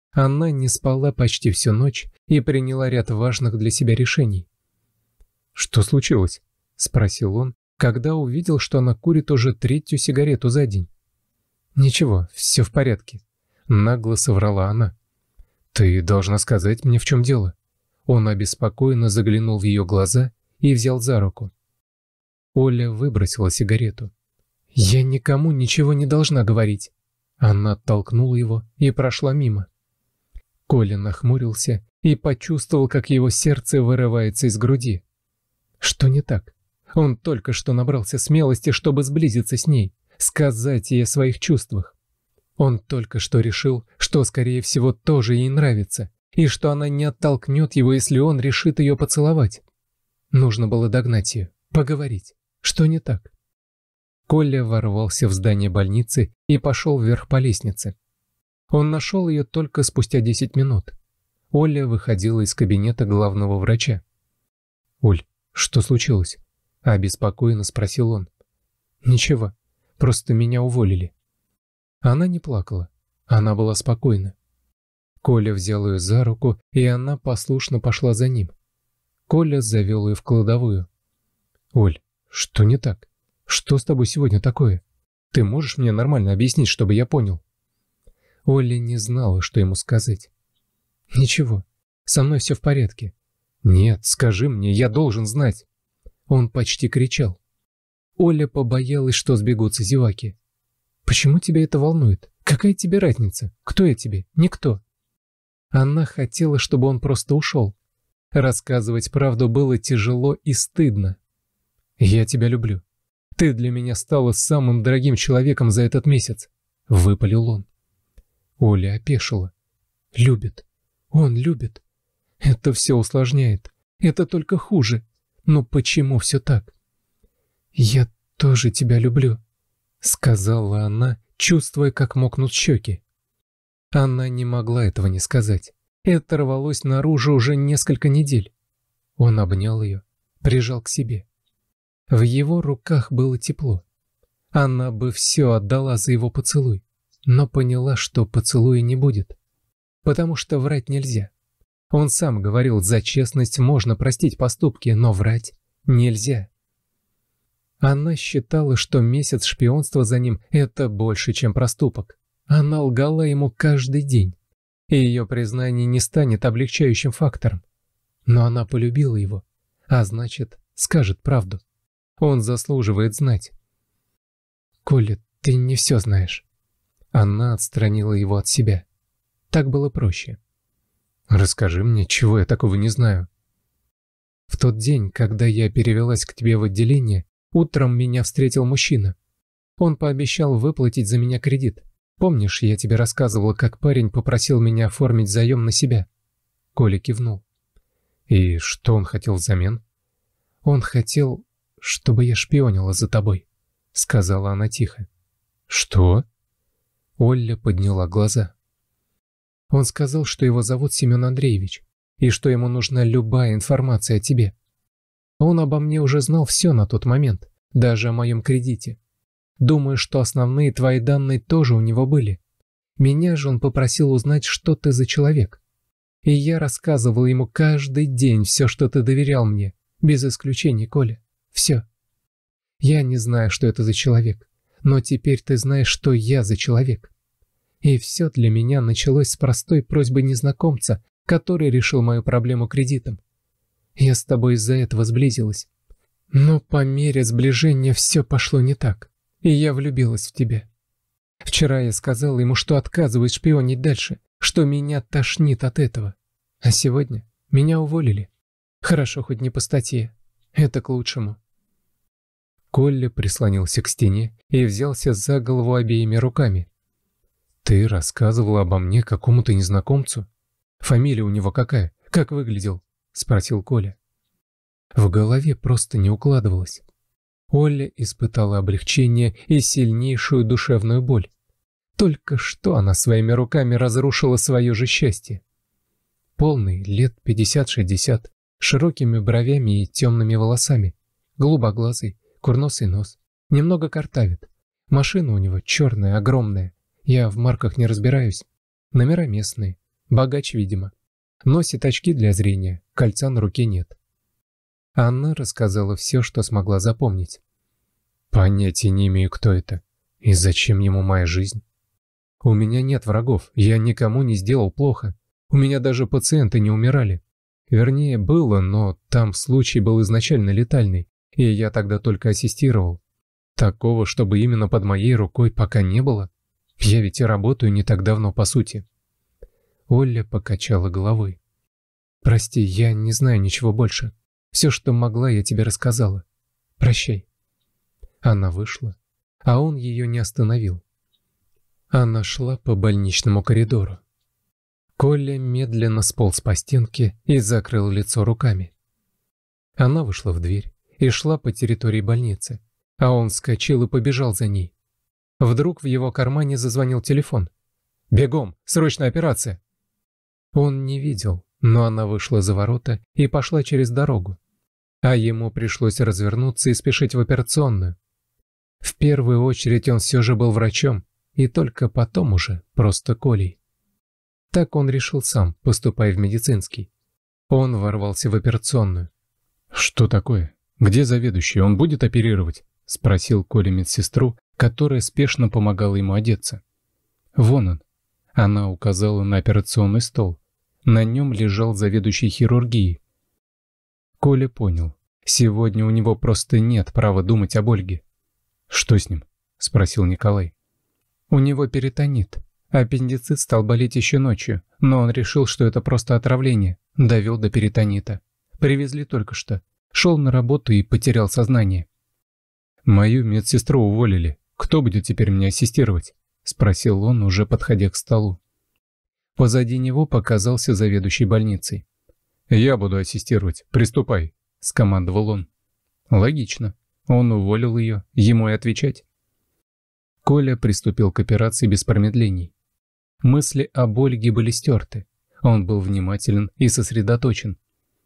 Она не спала почти всю ночь и приняла ряд важных для себя решений. «Что случилось?» – спросил он, когда увидел, что она курит уже третью сигарету за день. «Ничего, все в порядке», – нагло соврала она. «Ты должна сказать мне, в чем дело». Он обеспокоенно заглянул в ее глаза и взял за руку. Оля выбросила сигарету. «Я никому ничего не должна говорить». Она оттолкнула его и прошла мимо. Коля нахмурился и почувствовал, как его сердце вырывается из груди. Что не так? Он только что набрался смелости, чтобы сблизиться с ней, сказать ей о своих чувствах. Он только что решил, что, скорее всего, тоже ей нравится, и что она не оттолкнет его, если он решит ее поцеловать. Нужно было догнать ее, поговорить. Что не так? Коля ворвался в здание больницы и пошел вверх по лестнице. Он нашел ее только спустя 10 минут. Оля выходила из кабинета главного врача. «Оль, что случилось?» – обеспокоенно спросил он. «Ничего, просто меня уволили». Она не плакала. Она была спокойна. Коля взял ее за руку, и она послушно пошла за ним. Коля завел ее в кладовую. «Оль, что не так? Что с тобой сегодня такое? Ты можешь мне нормально объяснить, чтобы я понял?» Оля не знала, что ему сказать. «Ничего, со мной все в порядке». «Нет, скажи мне, я должен знать». Он почти кричал. Оля побоялась, что сбегутся зеваки. Почему тебя это волнует? Какая тебе разница? Кто я тебе? Никто. Она хотела, чтобы он просто ушел. Рассказывать правду было тяжело и стыдно. «Я тебя люблю. Ты для меня стала самым дорогим человеком за этот месяц», — выпалил он. Оля опешила. «Любит. Он любит. Это все усложняет. Это только хуже. Но почему все так?» «Я тоже тебя люблю», сказала она, чувствуя, как мокнут щеки. Она не могла этого не сказать. Это рвалось наружу уже несколько недель. Он обнял ее, прижал к себе. В его руках было тепло. Она бы все отдала за его поцелуй, но поняла, что поцелуя не будет. Потому что врать нельзя. Он сам говорил, за честность можно простить поступки, но врать нельзя. Она считала, что месяц шпионства за ним – это больше, чем проступок. Она лгала ему каждый день, и ее признание не станет облегчающим фактором. Но она полюбила его, а значит, скажет правду. Он заслуживает знать. «Коля, ты не все знаешь». Она отстранила его от себя. Так было проще. «Расскажи мне, чего я такого не знаю». «В тот день, когда я перевелась к тебе в отделение, Утром меня встретил мужчина. Он пообещал выплатить за меня кредит. Помнишь, я тебе рассказывала, как парень попросил меня оформить заем на себя?» Коля кивнул. «И что он хотел взамен?» «Он хотел, чтобы я шпионила за тобой», — сказала она тихо. «Что?» Олля подняла глаза. Он сказал, что его зовут Семен Андреевич, и что ему нужна любая информация о тебе. Он обо мне уже знал все на тот момент, даже о моем кредите. Думаю, что основные твои данные тоже у него были. Меня же он попросил узнать, что ты за человек. И я рассказывал ему каждый день все, что ты доверял мне, без исключения, Коля. Все. Я не знаю, что это за человек, но теперь ты знаешь, что я за человек. И все для меня началось с простой просьбы незнакомца, который решил мою проблему кредитом. Я с тобой из-за этого сблизилась. Но по мере сближения все пошло не так, и я влюбилась в тебя. Вчера я сказала ему, что отказываюсь шпионить дальше, что меня тошнит от этого. А сегодня меня уволили. Хорошо, хоть не по статье. Это к лучшему. Колли прислонился к стене и взялся за голову обеими руками. «Ты рассказывала обо мне какому-то незнакомцу? Фамилия у него какая? Как выглядел?» — спросил Коля. В голове просто не укладывалось. Оля испытала облегчение и сильнейшую душевную боль. Только что она своими руками разрушила свое же счастье. Полный, лет 50-60, широкими бровями и темными волосами, голубоглазый, курносый нос, немного картавит. Машина у него черная, огромная, я в марках не разбираюсь, номера местные, богач, видимо. Носит очки для зрения, кольца на руке нет. Анна рассказала все, что смогла запомнить. Понятия не имею, кто это. И зачем ему моя жизнь? У меня нет врагов, я никому не сделал плохо. У меня даже пациенты не умирали. Вернее, было, но там случай был изначально летальный, и я тогда только ассистировал. Такого, чтобы именно под моей рукой, пока не было. Я ведь и работаю не так давно, по сути. Олля покачала головой. «Прости, я не знаю ничего больше. Все, что могла, я тебе рассказала. Прощай». Она вышла, а он ее не остановил. Она шла по больничному коридору. Коля медленно сполз по стенке и закрыл лицо руками. Она вышла в дверь и шла по территории больницы, а он вскочил и побежал за ней. Вдруг в его кармане зазвонил телефон. «Бегом! Срочная операция!» Он не видел, но она вышла за ворота и пошла через дорогу. А ему пришлось развернуться и спешить в операционную. В первую очередь он все же был врачом, и только потом уже просто Колей. Так он решил сам, поступая в медицинский. Он ворвался в операционную. «Что такое? Где заведующий? Он будет оперировать?» — спросил Коля медсестру, которая спешно помогала ему одеться. «Вон он». Она указала на операционный стол. На нем лежал заведующий хирургии. Коля понял. Сегодня у него просто нет права думать об Ольге. «Что с ним?» – спросил Николай. «У него перитонит. Аппендицит стал болеть еще ночью, но он решил, что это просто отравление. Довел до перитонита. Привезли только что. Шел на работу и потерял сознание». «Мою медсестру уволили. Кто будет теперь меня ассистировать?» – спросил он, уже подходя к столу. Позади него показался заведующий больницей. «Я буду ассистировать. Приступай», — скомандовал он. «Логично. Он уволил ее. Ему и отвечать». Коля приступил к операции без промедлений. Мысли о Ольге были стерты. Он был внимателен и сосредоточен.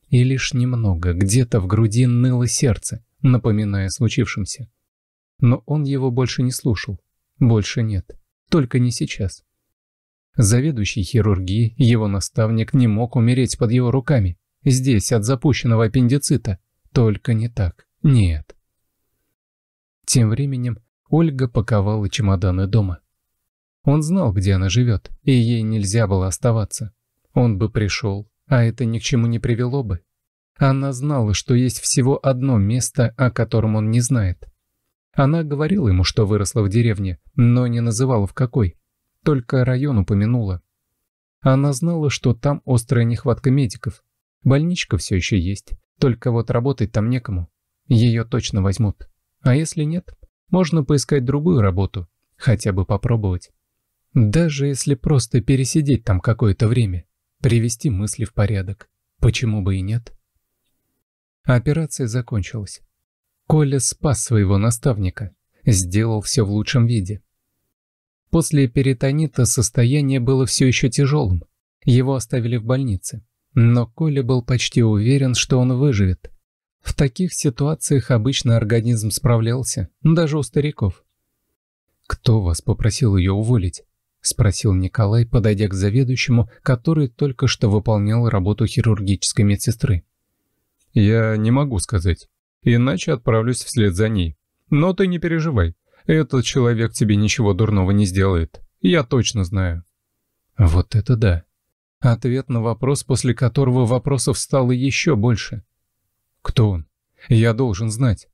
И лишь немного, где-то в груди ныло сердце, напоминая о случившемся. Но он его больше не слушал. Больше нет. Только не сейчас. Заведующий хирургии, его наставник не мог умереть под его руками. Здесь от запущенного аппендицита. Только не так. Нет. Тем временем Ольга паковала чемоданы дома. Он знал, где она живет, и ей нельзя было оставаться. Он бы пришел, а это ни к чему не привело бы. Она знала, что есть всего одно место, о котором он не знает. Она говорила ему, что выросла в деревне, но не называла в какой. Только район упомянула. Она знала, что там острая нехватка медиков. Больничка все еще есть, только вот работать там некому. Ее точно возьмут. А если нет, можно поискать другую работу, хотя бы попробовать. Даже если просто пересидеть там какое-то время, привести мысли в порядок. Почему бы и нет? Операция закончилась. Коля спас своего наставника, сделал все в лучшем виде. После перитонита состояние было все еще тяжелым. Его оставили в больнице. Но Коля был почти уверен, что он выживет. В таких ситуациях обычно организм справлялся, даже у стариков. «Кто вас попросил ее уволить?» – спросил Николай, подойдя к заведующему, который только что выполнял работу хирургической медсестры. «Я не могу сказать, иначе отправлюсь вслед за ней. Но ты не переживай, этот человек тебе ничего дурного не сделает. Я точно знаю». Вот это да. Ответ на вопрос, после которого вопросов стало еще больше. «Кто он? Я должен знать».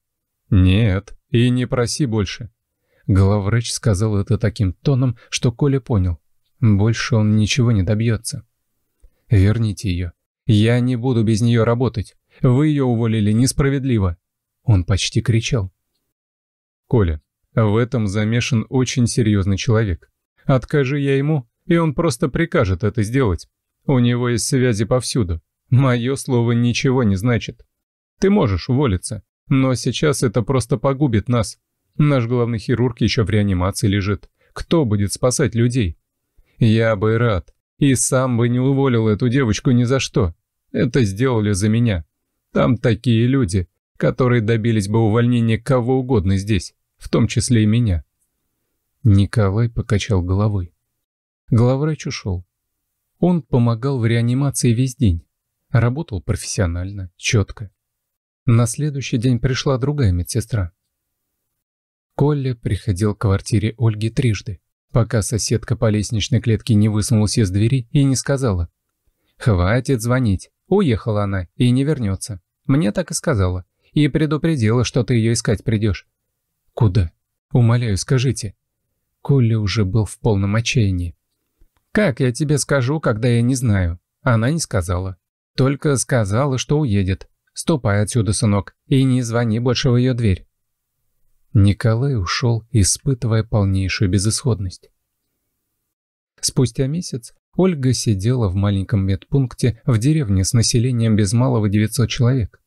«Нет, и не проси больше». Главврач сказал это таким тоном, что Коля понял. Больше он ничего не добьется. «Верните ее. Я не буду без нее работать. Вы ее уволили несправедливо». Он почти кричал. «Коля, а в этом замешан очень серьезный человек. Откажи я ему, и он просто прикажет это сделать. У него есть связи повсюду. Мое слово ничего не значит. Ты можешь уволиться, но сейчас это просто погубит нас. Наш главный хирург еще в реанимации лежит. Кто будет спасать людей? Я бы рад. И сам бы не уволил эту девочку ни за что. Это сделали за меня. Там такие люди, которые добились бы увольнения кого угодно здесь в том числе и меня. Николай покачал головой. Главврач ушел. Он помогал в реанимации весь день. Работал профессионально, четко. На следующий день пришла другая медсестра. Колля приходил к квартире Ольги трижды, пока соседка по лестничной клетке не высунулась из двери и не сказала. «Хватит звонить. Уехала она и не вернется. Мне так и сказала. И предупредила, что ты ее искать придешь. «Куда? Умоляю, скажите». Коля уже был в полном отчаянии. «Как я тебе скажу, когда я не знаю?» Она не сказала. Только сказала, что уедет. «Ступай отсюда, сынок, и не звони больше в ее дверь». Николай ушел, испытывая полнейшую безысходность. Спустя месяц Ольга сидела в маленьком медпункте в деревне с населением без малого 900 человек.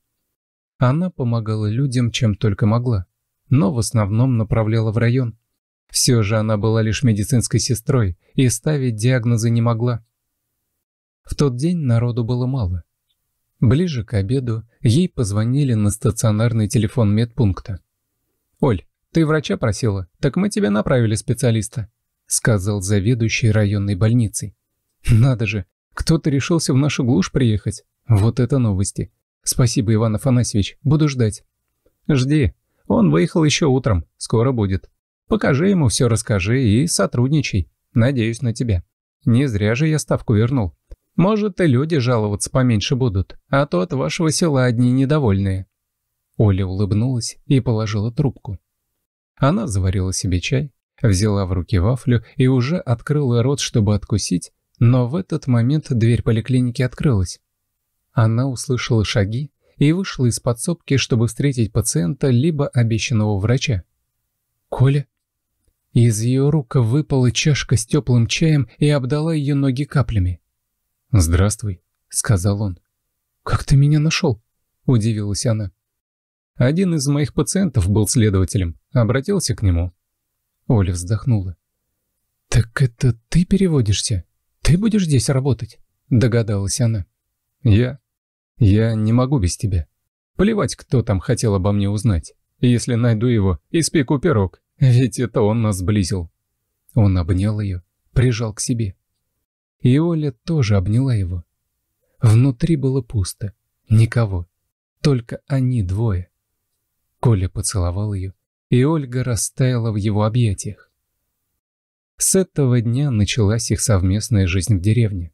Она помогала людям, чем только могла но в основном направляла в район. Все же она была лишь медицинской сестрой и ставить диагнозы не могла. В тот день народу было мало. Ближе к обеду ей позвонили на стационарный телефон медпункта. «Оль, ты врача просила, так мы тебя направили специалиста», сказал заведующий районной больницей. «Надо же, кто-то решился в нашу глушь приехать. Вот это новости. Спасибо, Иван Афанасьевич, буду ждать». «Жди», он выехал еще утром, скоро будет. Покажи ему все, расскажи и сотрудничай. Надеюсь на тебя. Не зря же я ставку вернул. Может, и люди жаловаться поменьше будут, а то от вашего села одни недовольные». Оля улыбнулась и положила трубку. Она заварила себе чай, взяла в руки вафлю и уже открыла рот, чтобы откусить, но в этот момент дверь поликлиники открылась. Она услышала шаги, и вышла из подсобки, чтобы встретить пациента либо обещанного врача. «Коля?» Из ее рук выпала чашка с теплым чаем и обдала ее ноги каплями. «Здравствуй», — сказал он. «Как ты меня нашел?» — удивилась она. «Один из моих пациентов был следователем. Обратился к нему». Оля вздохнула. «Так это ты переводишься? Ты будешь здесь работать?» — догадалась она. «Я», я не могу без тебя. Плевать, кто там хотел обо мне узнать. Если найду его, испеку пирог, ведь это он нас сблизил. Он обнял ее, прижал к себе. И Оля тоже обняла его. Внутри было пусто, никого, только они двое. Коля поцеловал ее, и Ольга растаяла в его объятиях. С этого дня началась их совместная жизнь в деревне.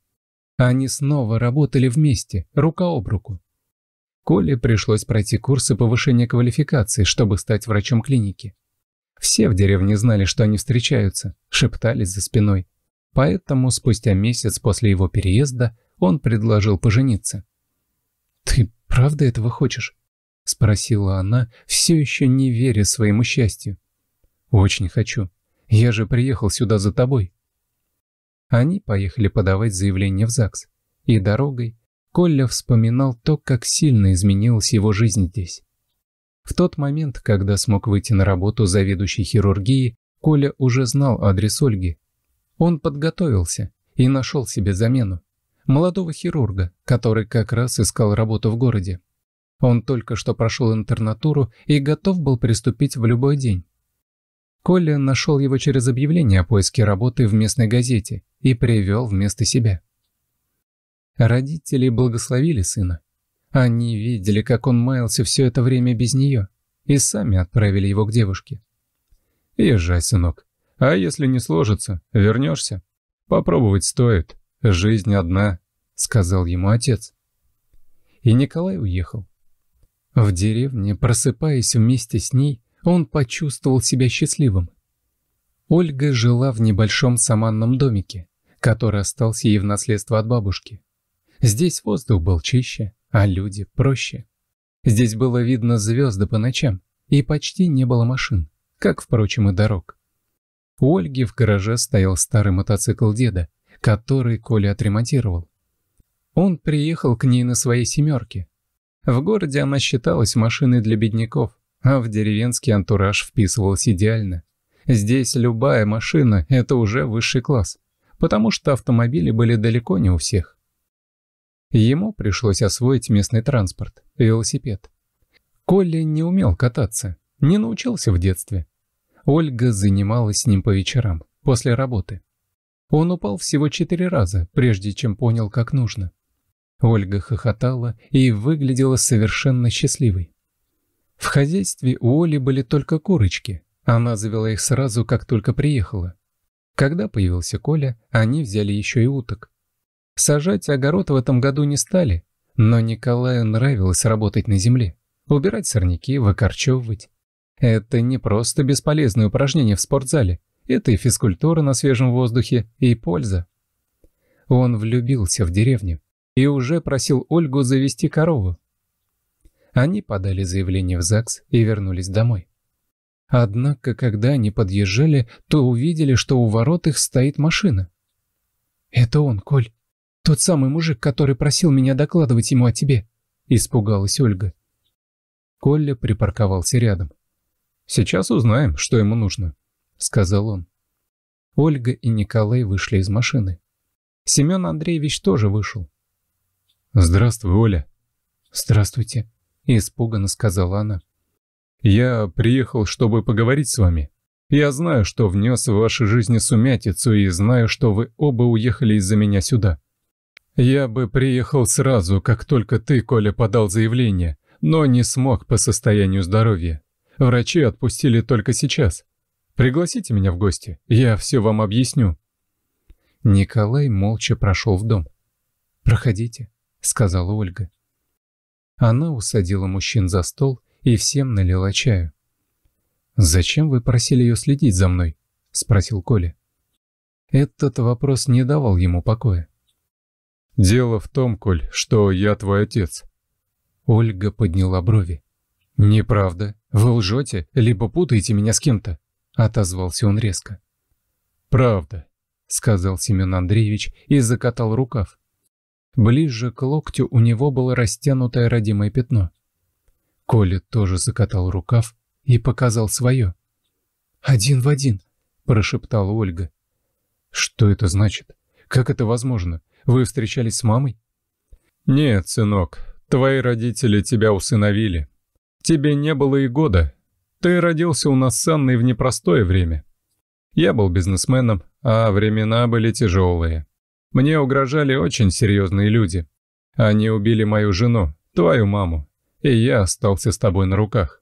Они снова работали вместе, рука об руку. Коле пришлось пройти курсы повышения квалификации, чтобы стать врачом клиники. Все в деревне знали, что они встречаются, шептались за спиной. Поэтому спустя месяц после его переезда он предложил пожениться. «Ты правда этого хочешь?» – спросила она, все еще не веря своему счастью. «Очень хочу. Я же приехал сюда за тобой». Они поехали подавать заявление в ЗАГС. И дорогой Колля вспоминал то, как сильно изменилась его жизнь здесь. В тот момент, когда смог выйти на работу заведующей хирургии, Коля уже знал адрес Ольги. Он подготовился и нашел себе замену. Молодого хирурга, который как раз искал работу в городе. Он только что прошел интернатуру и готов был приступить в любой день. Коля нашел его через объявление о поиске работы в местной газете и привел вместо себя. Родители благословили сына. Они видели, как он маялся все это время без нее, и сами отправили его к девушке. «Езжай, сынок. А если не сложится, вернешься? Попробовать стоит. Жизнь одна», — сказал ему отец. И Николай уехал. В деревне, просыпаясь вместе с ней, он почувствовал себя счастливым. Ольга жила в небольшом саманном домике, который остался ей в наследство от бабушки. Здесь воздух был чище, а люди проще. Здесь было видно звезды по ночам, и почти не было машин, как, впрочем, и дорог. У Ольги в гараже стоял старый мотоцикл деда, который Коля отремонтировал. Он приехал к ней на своей «семерке». В городе она считалась машиной для бедняков, а в деревенский антураж вписывалась идеально. Здесь любая машина – это уже высший класс, потому что автомобили были далеко не у всех. Ему пришлось освоить местный транспорт – велосипед. Колли не умел кататься, не научился в детстве. Ольга занималась с ним по вечерам, после работы. Он упал всего четыре раза, прежде чем понял, как нужно. Ольга хохотала и выглядела совершенно счастливой. В хозяйстве у Оли были только курочки. Она завела их сразу, как только приехала. Когда появился Коля, они взяли еще и уток. Сажать огород в этом году не стали, но Николаю нравилось работать на земле. Убирать сорняки, выкорчевывать. Это не просто бесполезное упражнение в спортзале. Это и физкультура на свежем воздухе, и польза. Он влюбился в деревню и уже просил Ольгу завести корову. Они подали заявление в ЗАГС и вернулись домой. Однако, когда они подъезжали, то увидели, что у ворот их стоит машина. «Это он, Коль. Тот самый мужик, который просил меня докладывать ему о тебе», — испугалась Ольга. Коля припарковался рядом. «Сейчас узнаем, что ему нужно», — сказал он. Ольга и Николай вышли из машины. Семен Андреевич тоже вышел. «Здравствуй, Оля». «Здравствуйте. — испуганно сказала она. «Я приехал, чтобы поговорить с вами. Я знаю, что внес в ваши жизни сумятицу, и знаю, что вы оба уехали из-за меня сюда. Я бы приехал сразу, как только ты, Коля, подал заявление, но не смог по состоянию здоровья. Врачи отпустили только сейчас. Пригласите меня в гости, я все вам объясню». Николай молча прошел в дом. «Проходите», — сказала Ольга. Она усадила мужчин за стол и всем налила чаю. «Зачем вы просили ее следить за мной?» — спросил Коля. Этот вопрос не давал ему покоя. «Дело в том, Коль, что я твой отец». Ольга подняла брови. «Неправда. Вы лжете, либо путаете меня с кем-то», — отозвался он резко. «Правда», — сказал Семен Андреевич и закатал рукав. Ближе к локтю у него было растянутое родимое пятно. Коля тоже закатал рукав и показал свое. «Один в один», — прошептала Ольга. «Что это значит? Как это возможно? Вы встречались с мамой?» «Нет, сынок, твои родители тебя усыновили. Тебе не было и года. Ты родился у нас с Анной в непростое время. Я был бизнесменом, а времена были тяжелые. Мне угрожали очень серьезные люди. Они убили мою жену, твою маму, и я остался с тобой на руках.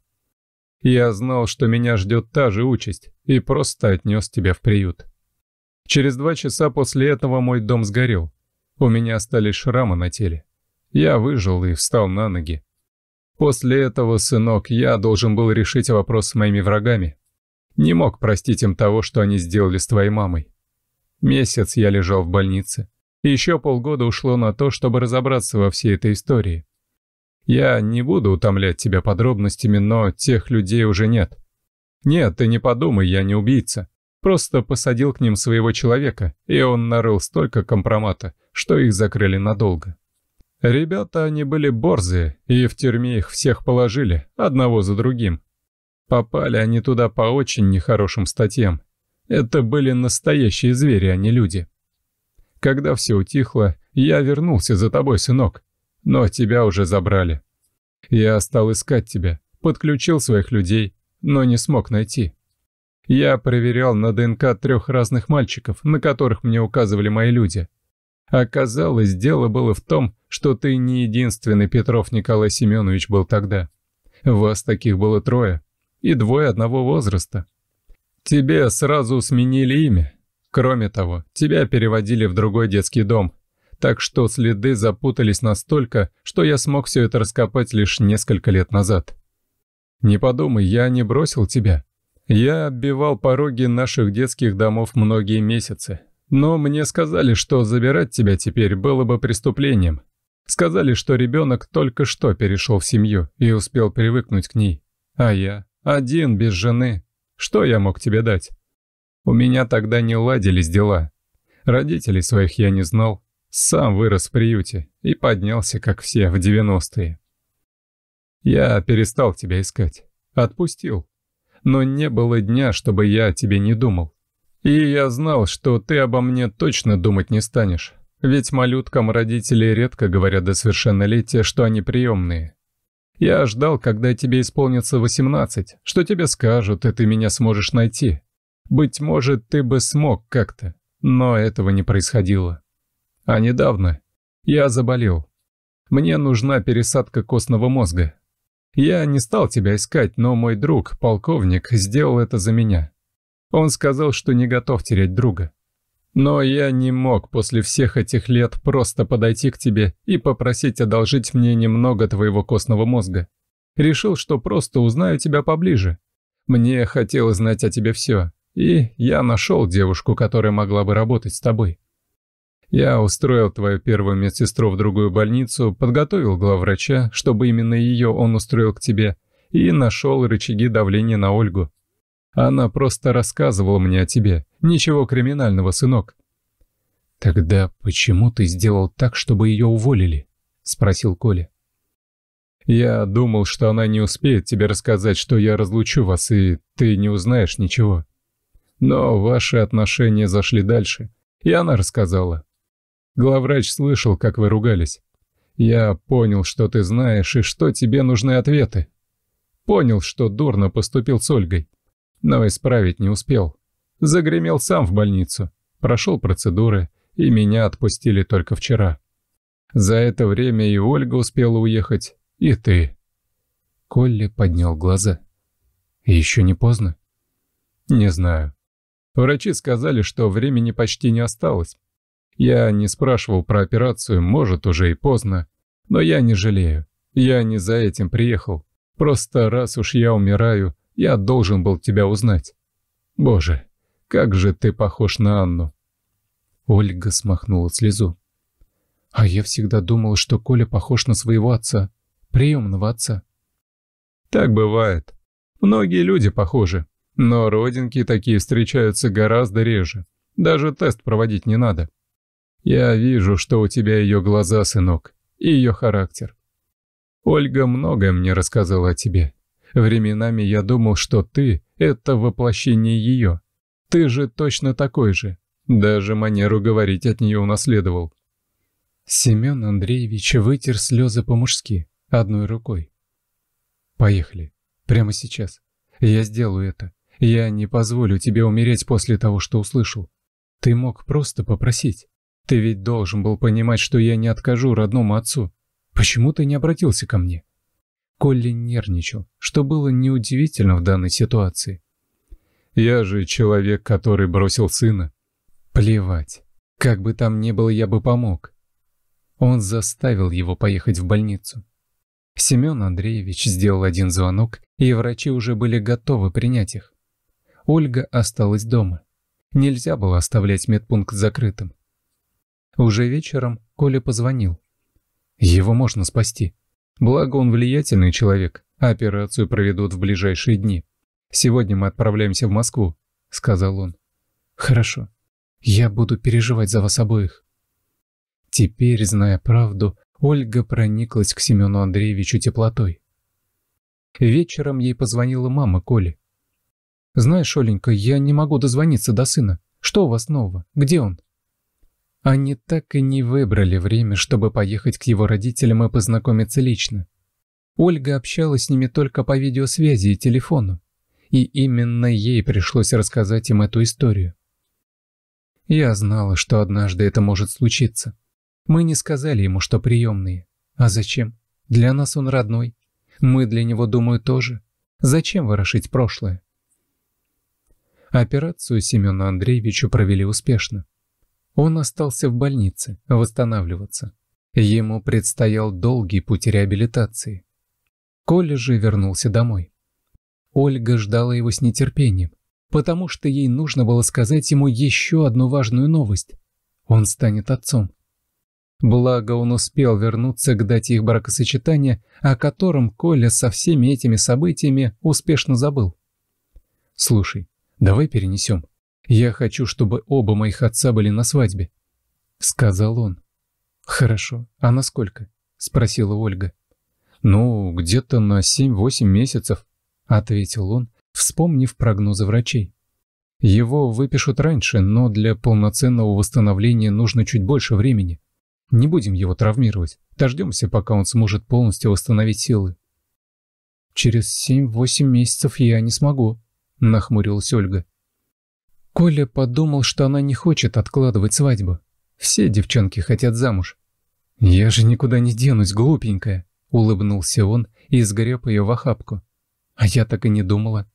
Я знал, что меня ждет та же участь, и просто отнес тебя в приют. Через два часа после этого мой дом сгорел. У меня остались шрамы на теле. Я выжил и встал на ноги. После этого, сынок, я должен был решить вопрос с моими врагами. Не мог простить им того, что они сделали с твоей мамой. Месяц я лежал в больнице. И еще полгода ушло на то, чтобы разобраться во всей этой истории. Я не буду утомлять тебя подробностями, но тех людей уже нет. Нет, ты не подумай, я не убийца. Просто посадил к ним своего человека, и он нарыл столько компромата, что их закрыли надолго. Ребята, они были борзые, и в тюрьме их всех положили, одного за другим. Попали они туда по очень нехорошим статьям, это были настоящие звери, а не люди. Когда все утихло, я вернулся за тобой, сынок. Но тебя уже забрали. Я стал искать тебя, подключил своих людей, но не смог найти. Я проверял на ДНК трех разных мальчиков, на которых мне указывали мои люди. Оказалось, дело было в том, что ты не единственный Петров Николай Семенович был тогда. Вас таких было трое, и двое одного возраста. Тебе сразу сменили имя. Кроме того, тебя переводили в другой детский дом. Так что следы запутались настолько, что я смог все это раскопать лишь несколько лет назад. Не подумай, я не бросил тебя. Я оббивал пороги наших детских домов многие месяцы. Но мне сказали, что забирать тебя теперь было бы преступлением. Сказали, что ребенок только что перешел в семью и успел привыкнуть к ней. А я один без жены, что я мог тебе дать? У меня тогда не ладились дела. Родителей своих я не знал. Сам вырос в приюте и поднялся, как все, в девяностые. Я перестал тебя искать. Отпустил. Но не было дня, чтобы я о тебе не думал. И я знал, что ты обо мне точно думать не станешь. Ведь малюткам родители редко говорят до совершеннолетия, что они приемные. Я ждал, когда тебе исполнится 18, что тебе скажут, и ты меня сможешь найти. Быть может, ты бы смог как-то, но этого не происходило. А недавно я заболел. Мне нужна пересадка костного мозга. Я не стал тебя искать, но мой друг, полковник, сделал это за меня. Он сказал, что не готов терять друга. Но я не мог после всех этих лет просто подойти к тебе и попросить одолжить мне немного твоего костного мозга. Решил, что просто узнаю тебя поближе. Мне хотелось знать о тебе все, и я нашел девушку, которая могла бы работать с тобой. Я устроил твою первую медсестру в другую больницу, подготовил главврача, чтобы именно ее он устроил к тебе, и нашел рычаги давления на Ольгу. Она просто рассказывала мне о тебе. Ничего криминального, сынок». «Тогда почему ты сделал так, чтобы ее уволили?» — спросил Коля. «Я думал, что она не успеет тебе рассказать, что я разлучу вас, и ты не узнаешь ничего. Но ваши отношения зашли дальше, и она рассказала. Главврач слышал, как вы ругались. Я понял, что ты знаешь и что тебе нужны ответы. Понял, что дурно поступил с Ольгой но исправить не успел. Загремел сам в больницу, прошел процедуры, и меня отпустили только вчера. За это время и Ольга успела уехать, и ты. Колли поднял глаза. Еще не поздно? Не знаю. Врачи сказали, что времени почти не осталось. Я не спрашивал про операцию, может, уже и поздно. Но я не жалею. Я не за этим приехал. Просто раз уж я умираю, я должен был тебя узнать. Боже, как же ты похож на Анну!» Ольга смахнула слезу. «А я всегда думал, что Коля похож на своего отца, приемного отца». «Так бывает. Многие люди похожи, но родинки такие встречаются гораздо реже. Даже тест проводить не надо. Я вижу, что у тебя ее глаза, сынок, и ее характер. Ольга многое мне рассказала о тебе. Временами я думал, что ты — это воплощение ее. Ты же точно такой же. Даже манеру говорить от нее унаследовал. Семен Андреевич вытер слезы по-мужски, одной рукой. «Поехали. Прямо сейчас. Я сделаю это. Я не позволю тебе умереть после того, что услышал. Ты мог просто попросить. Ты ведь должен был понимать, что я не откажу родному отцу. Почему ты не обратился ко мне?» Колли нервничал, что было неудивительно в данной ситуации. «Я же человек, который бросил сына». «Плевать. Как бы там ни было, я бы помог». Он заставил его поехать в больницу. Семен Андреевич сделал один звонок, и врачи уже были готовы принять их. Ольга осталась дома. Нельзя было оставлять медпункт закрытым. Уже вечером Коля позвонил. Его можно спасти. Благо он влиятельный человек, а операцию проведут в ближайшие дни. Сегодня мы отправляемся в Москву», — сказал он. «Хорошо. Я буду переживать за вас обоих». Теперь, зная правду, Ольга прониклась к Семену Андреевичу теплотой. Вечером ей позвонила мама Коли. «Знаешь, Оленька, я не могу дозвониться до сына. Что у вас нового? Где он?» Они так и не выбрали время, чтобы поехать к его родителям и познакомиться лично. Ольга общалась с ними только по видеосвязи и телефону, и именно ей пришлось рассказать им эту историю. Я знала, что однажды это может случиться. Мы не сказали ему, что приемные. А зачем? Для нас он родной. Мы для него, думаю, тоже. Зачем ворошить прошлое? Операцию Семену Андреевичу провели успешно. Он остался в больнице восстанавливаться. Ему предстоял долгий путь реабилитации. Коля же вернулся домой. Ольга ждала его с нетерпением, потому что ей нужно было сказать ему еще одну важную новость. Он станет отцом. Благо он успел вернуться к дате их бракосочетания, о котором Коля со всеми этими событиями успешно забыл. «Слушай, давай перенесем», я хочу, чтобы оба моих отца были на свадьбе», — сказал он. «Хорошо. А на сколько?» — спросила Ольга. «Ну, где-то на семь-восемь — ответил он, вспомнив прогнозы врачей. «Его выпишут раньше, но для полноценного восстановления нужно чуть больше времени. Не будем его травмировать. Дождемся, пока он сможет полностью восстановить силы». семь-восемь месяцев я не смогу», — нахмурилась Ольга. Коля подумал, что она не хочет откладывать свадьбу. Все девчонки хотят замуж. «Я же никуда не денусь, глупенькая!» — улыбнулся он и сгреб ее в охапку. «А я так и не думала».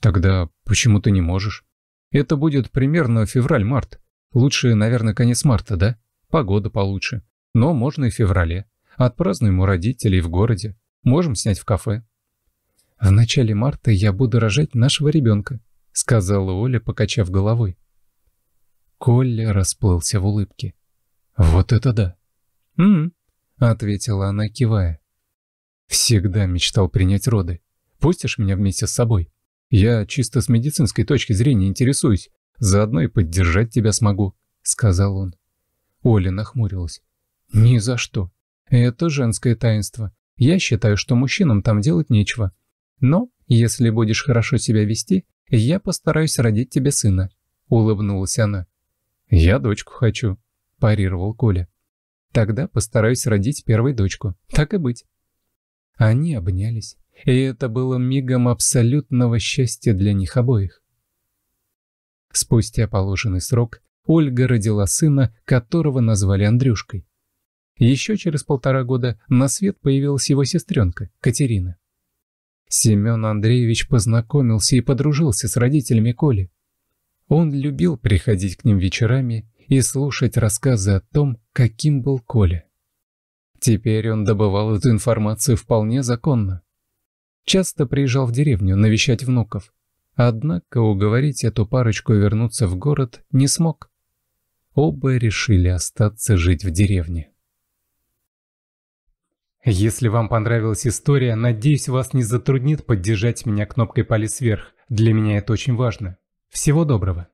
«Тогда почему ты не можешь?» «Это будет примерно февраль-март. Лучше, наверное, конец марта, да? Погода получше. Но можно и в феврале. Отпразднуем у родителей в городе. Можем снять в кафе». «В начале марта я буду рожать нашего ребенка», — сказала Оля, покачав головой. Коля расплылся в улыбке. «Вот это да!» «М-м», — ответила она, кивая. «Всегда мечтал принять роды. Пустишь меня вместе с собой? Я чисто с медицинской точки зрения интересуюсь. Заодно и поддержать тебя смогу», — сказал он. Оля нахмурилась. «Ни за что. Это женское таинство. Я считаю, что мужчинам там делать нечего. Но если будешь хорошо себя вести, я постараюсь родить тебе сына», — улыбнулась она. «Я дочку хочу», — парировал Коля. «Тогда постараюсь родить первой дочку. Так и быть». Они обнялись, и это было мигом абсолютного счастья для них обоих. Спустя положенный срок Ольга родила сына, которого назвали Андрюшкой. Еще через полтора года на свет появилась его сестренка, Катерина. Семен Андреевич познакомился и подружился с родителями Коли. Он любил приходить к ним вечерами и слушать рассказы о том, каким был Коля. Теперь он добывал эту информацию вполне законно. Часто приезжал в деревню навещать внуков, однако уговорить эту парочку вернуться в город не смог. Оба решили остаться жить в деревне. Если вам понравилась история, надеюсь, вас не затруднит поддержать меня кнопкой палец вверх. Для меня это очень важно. Всего доброго.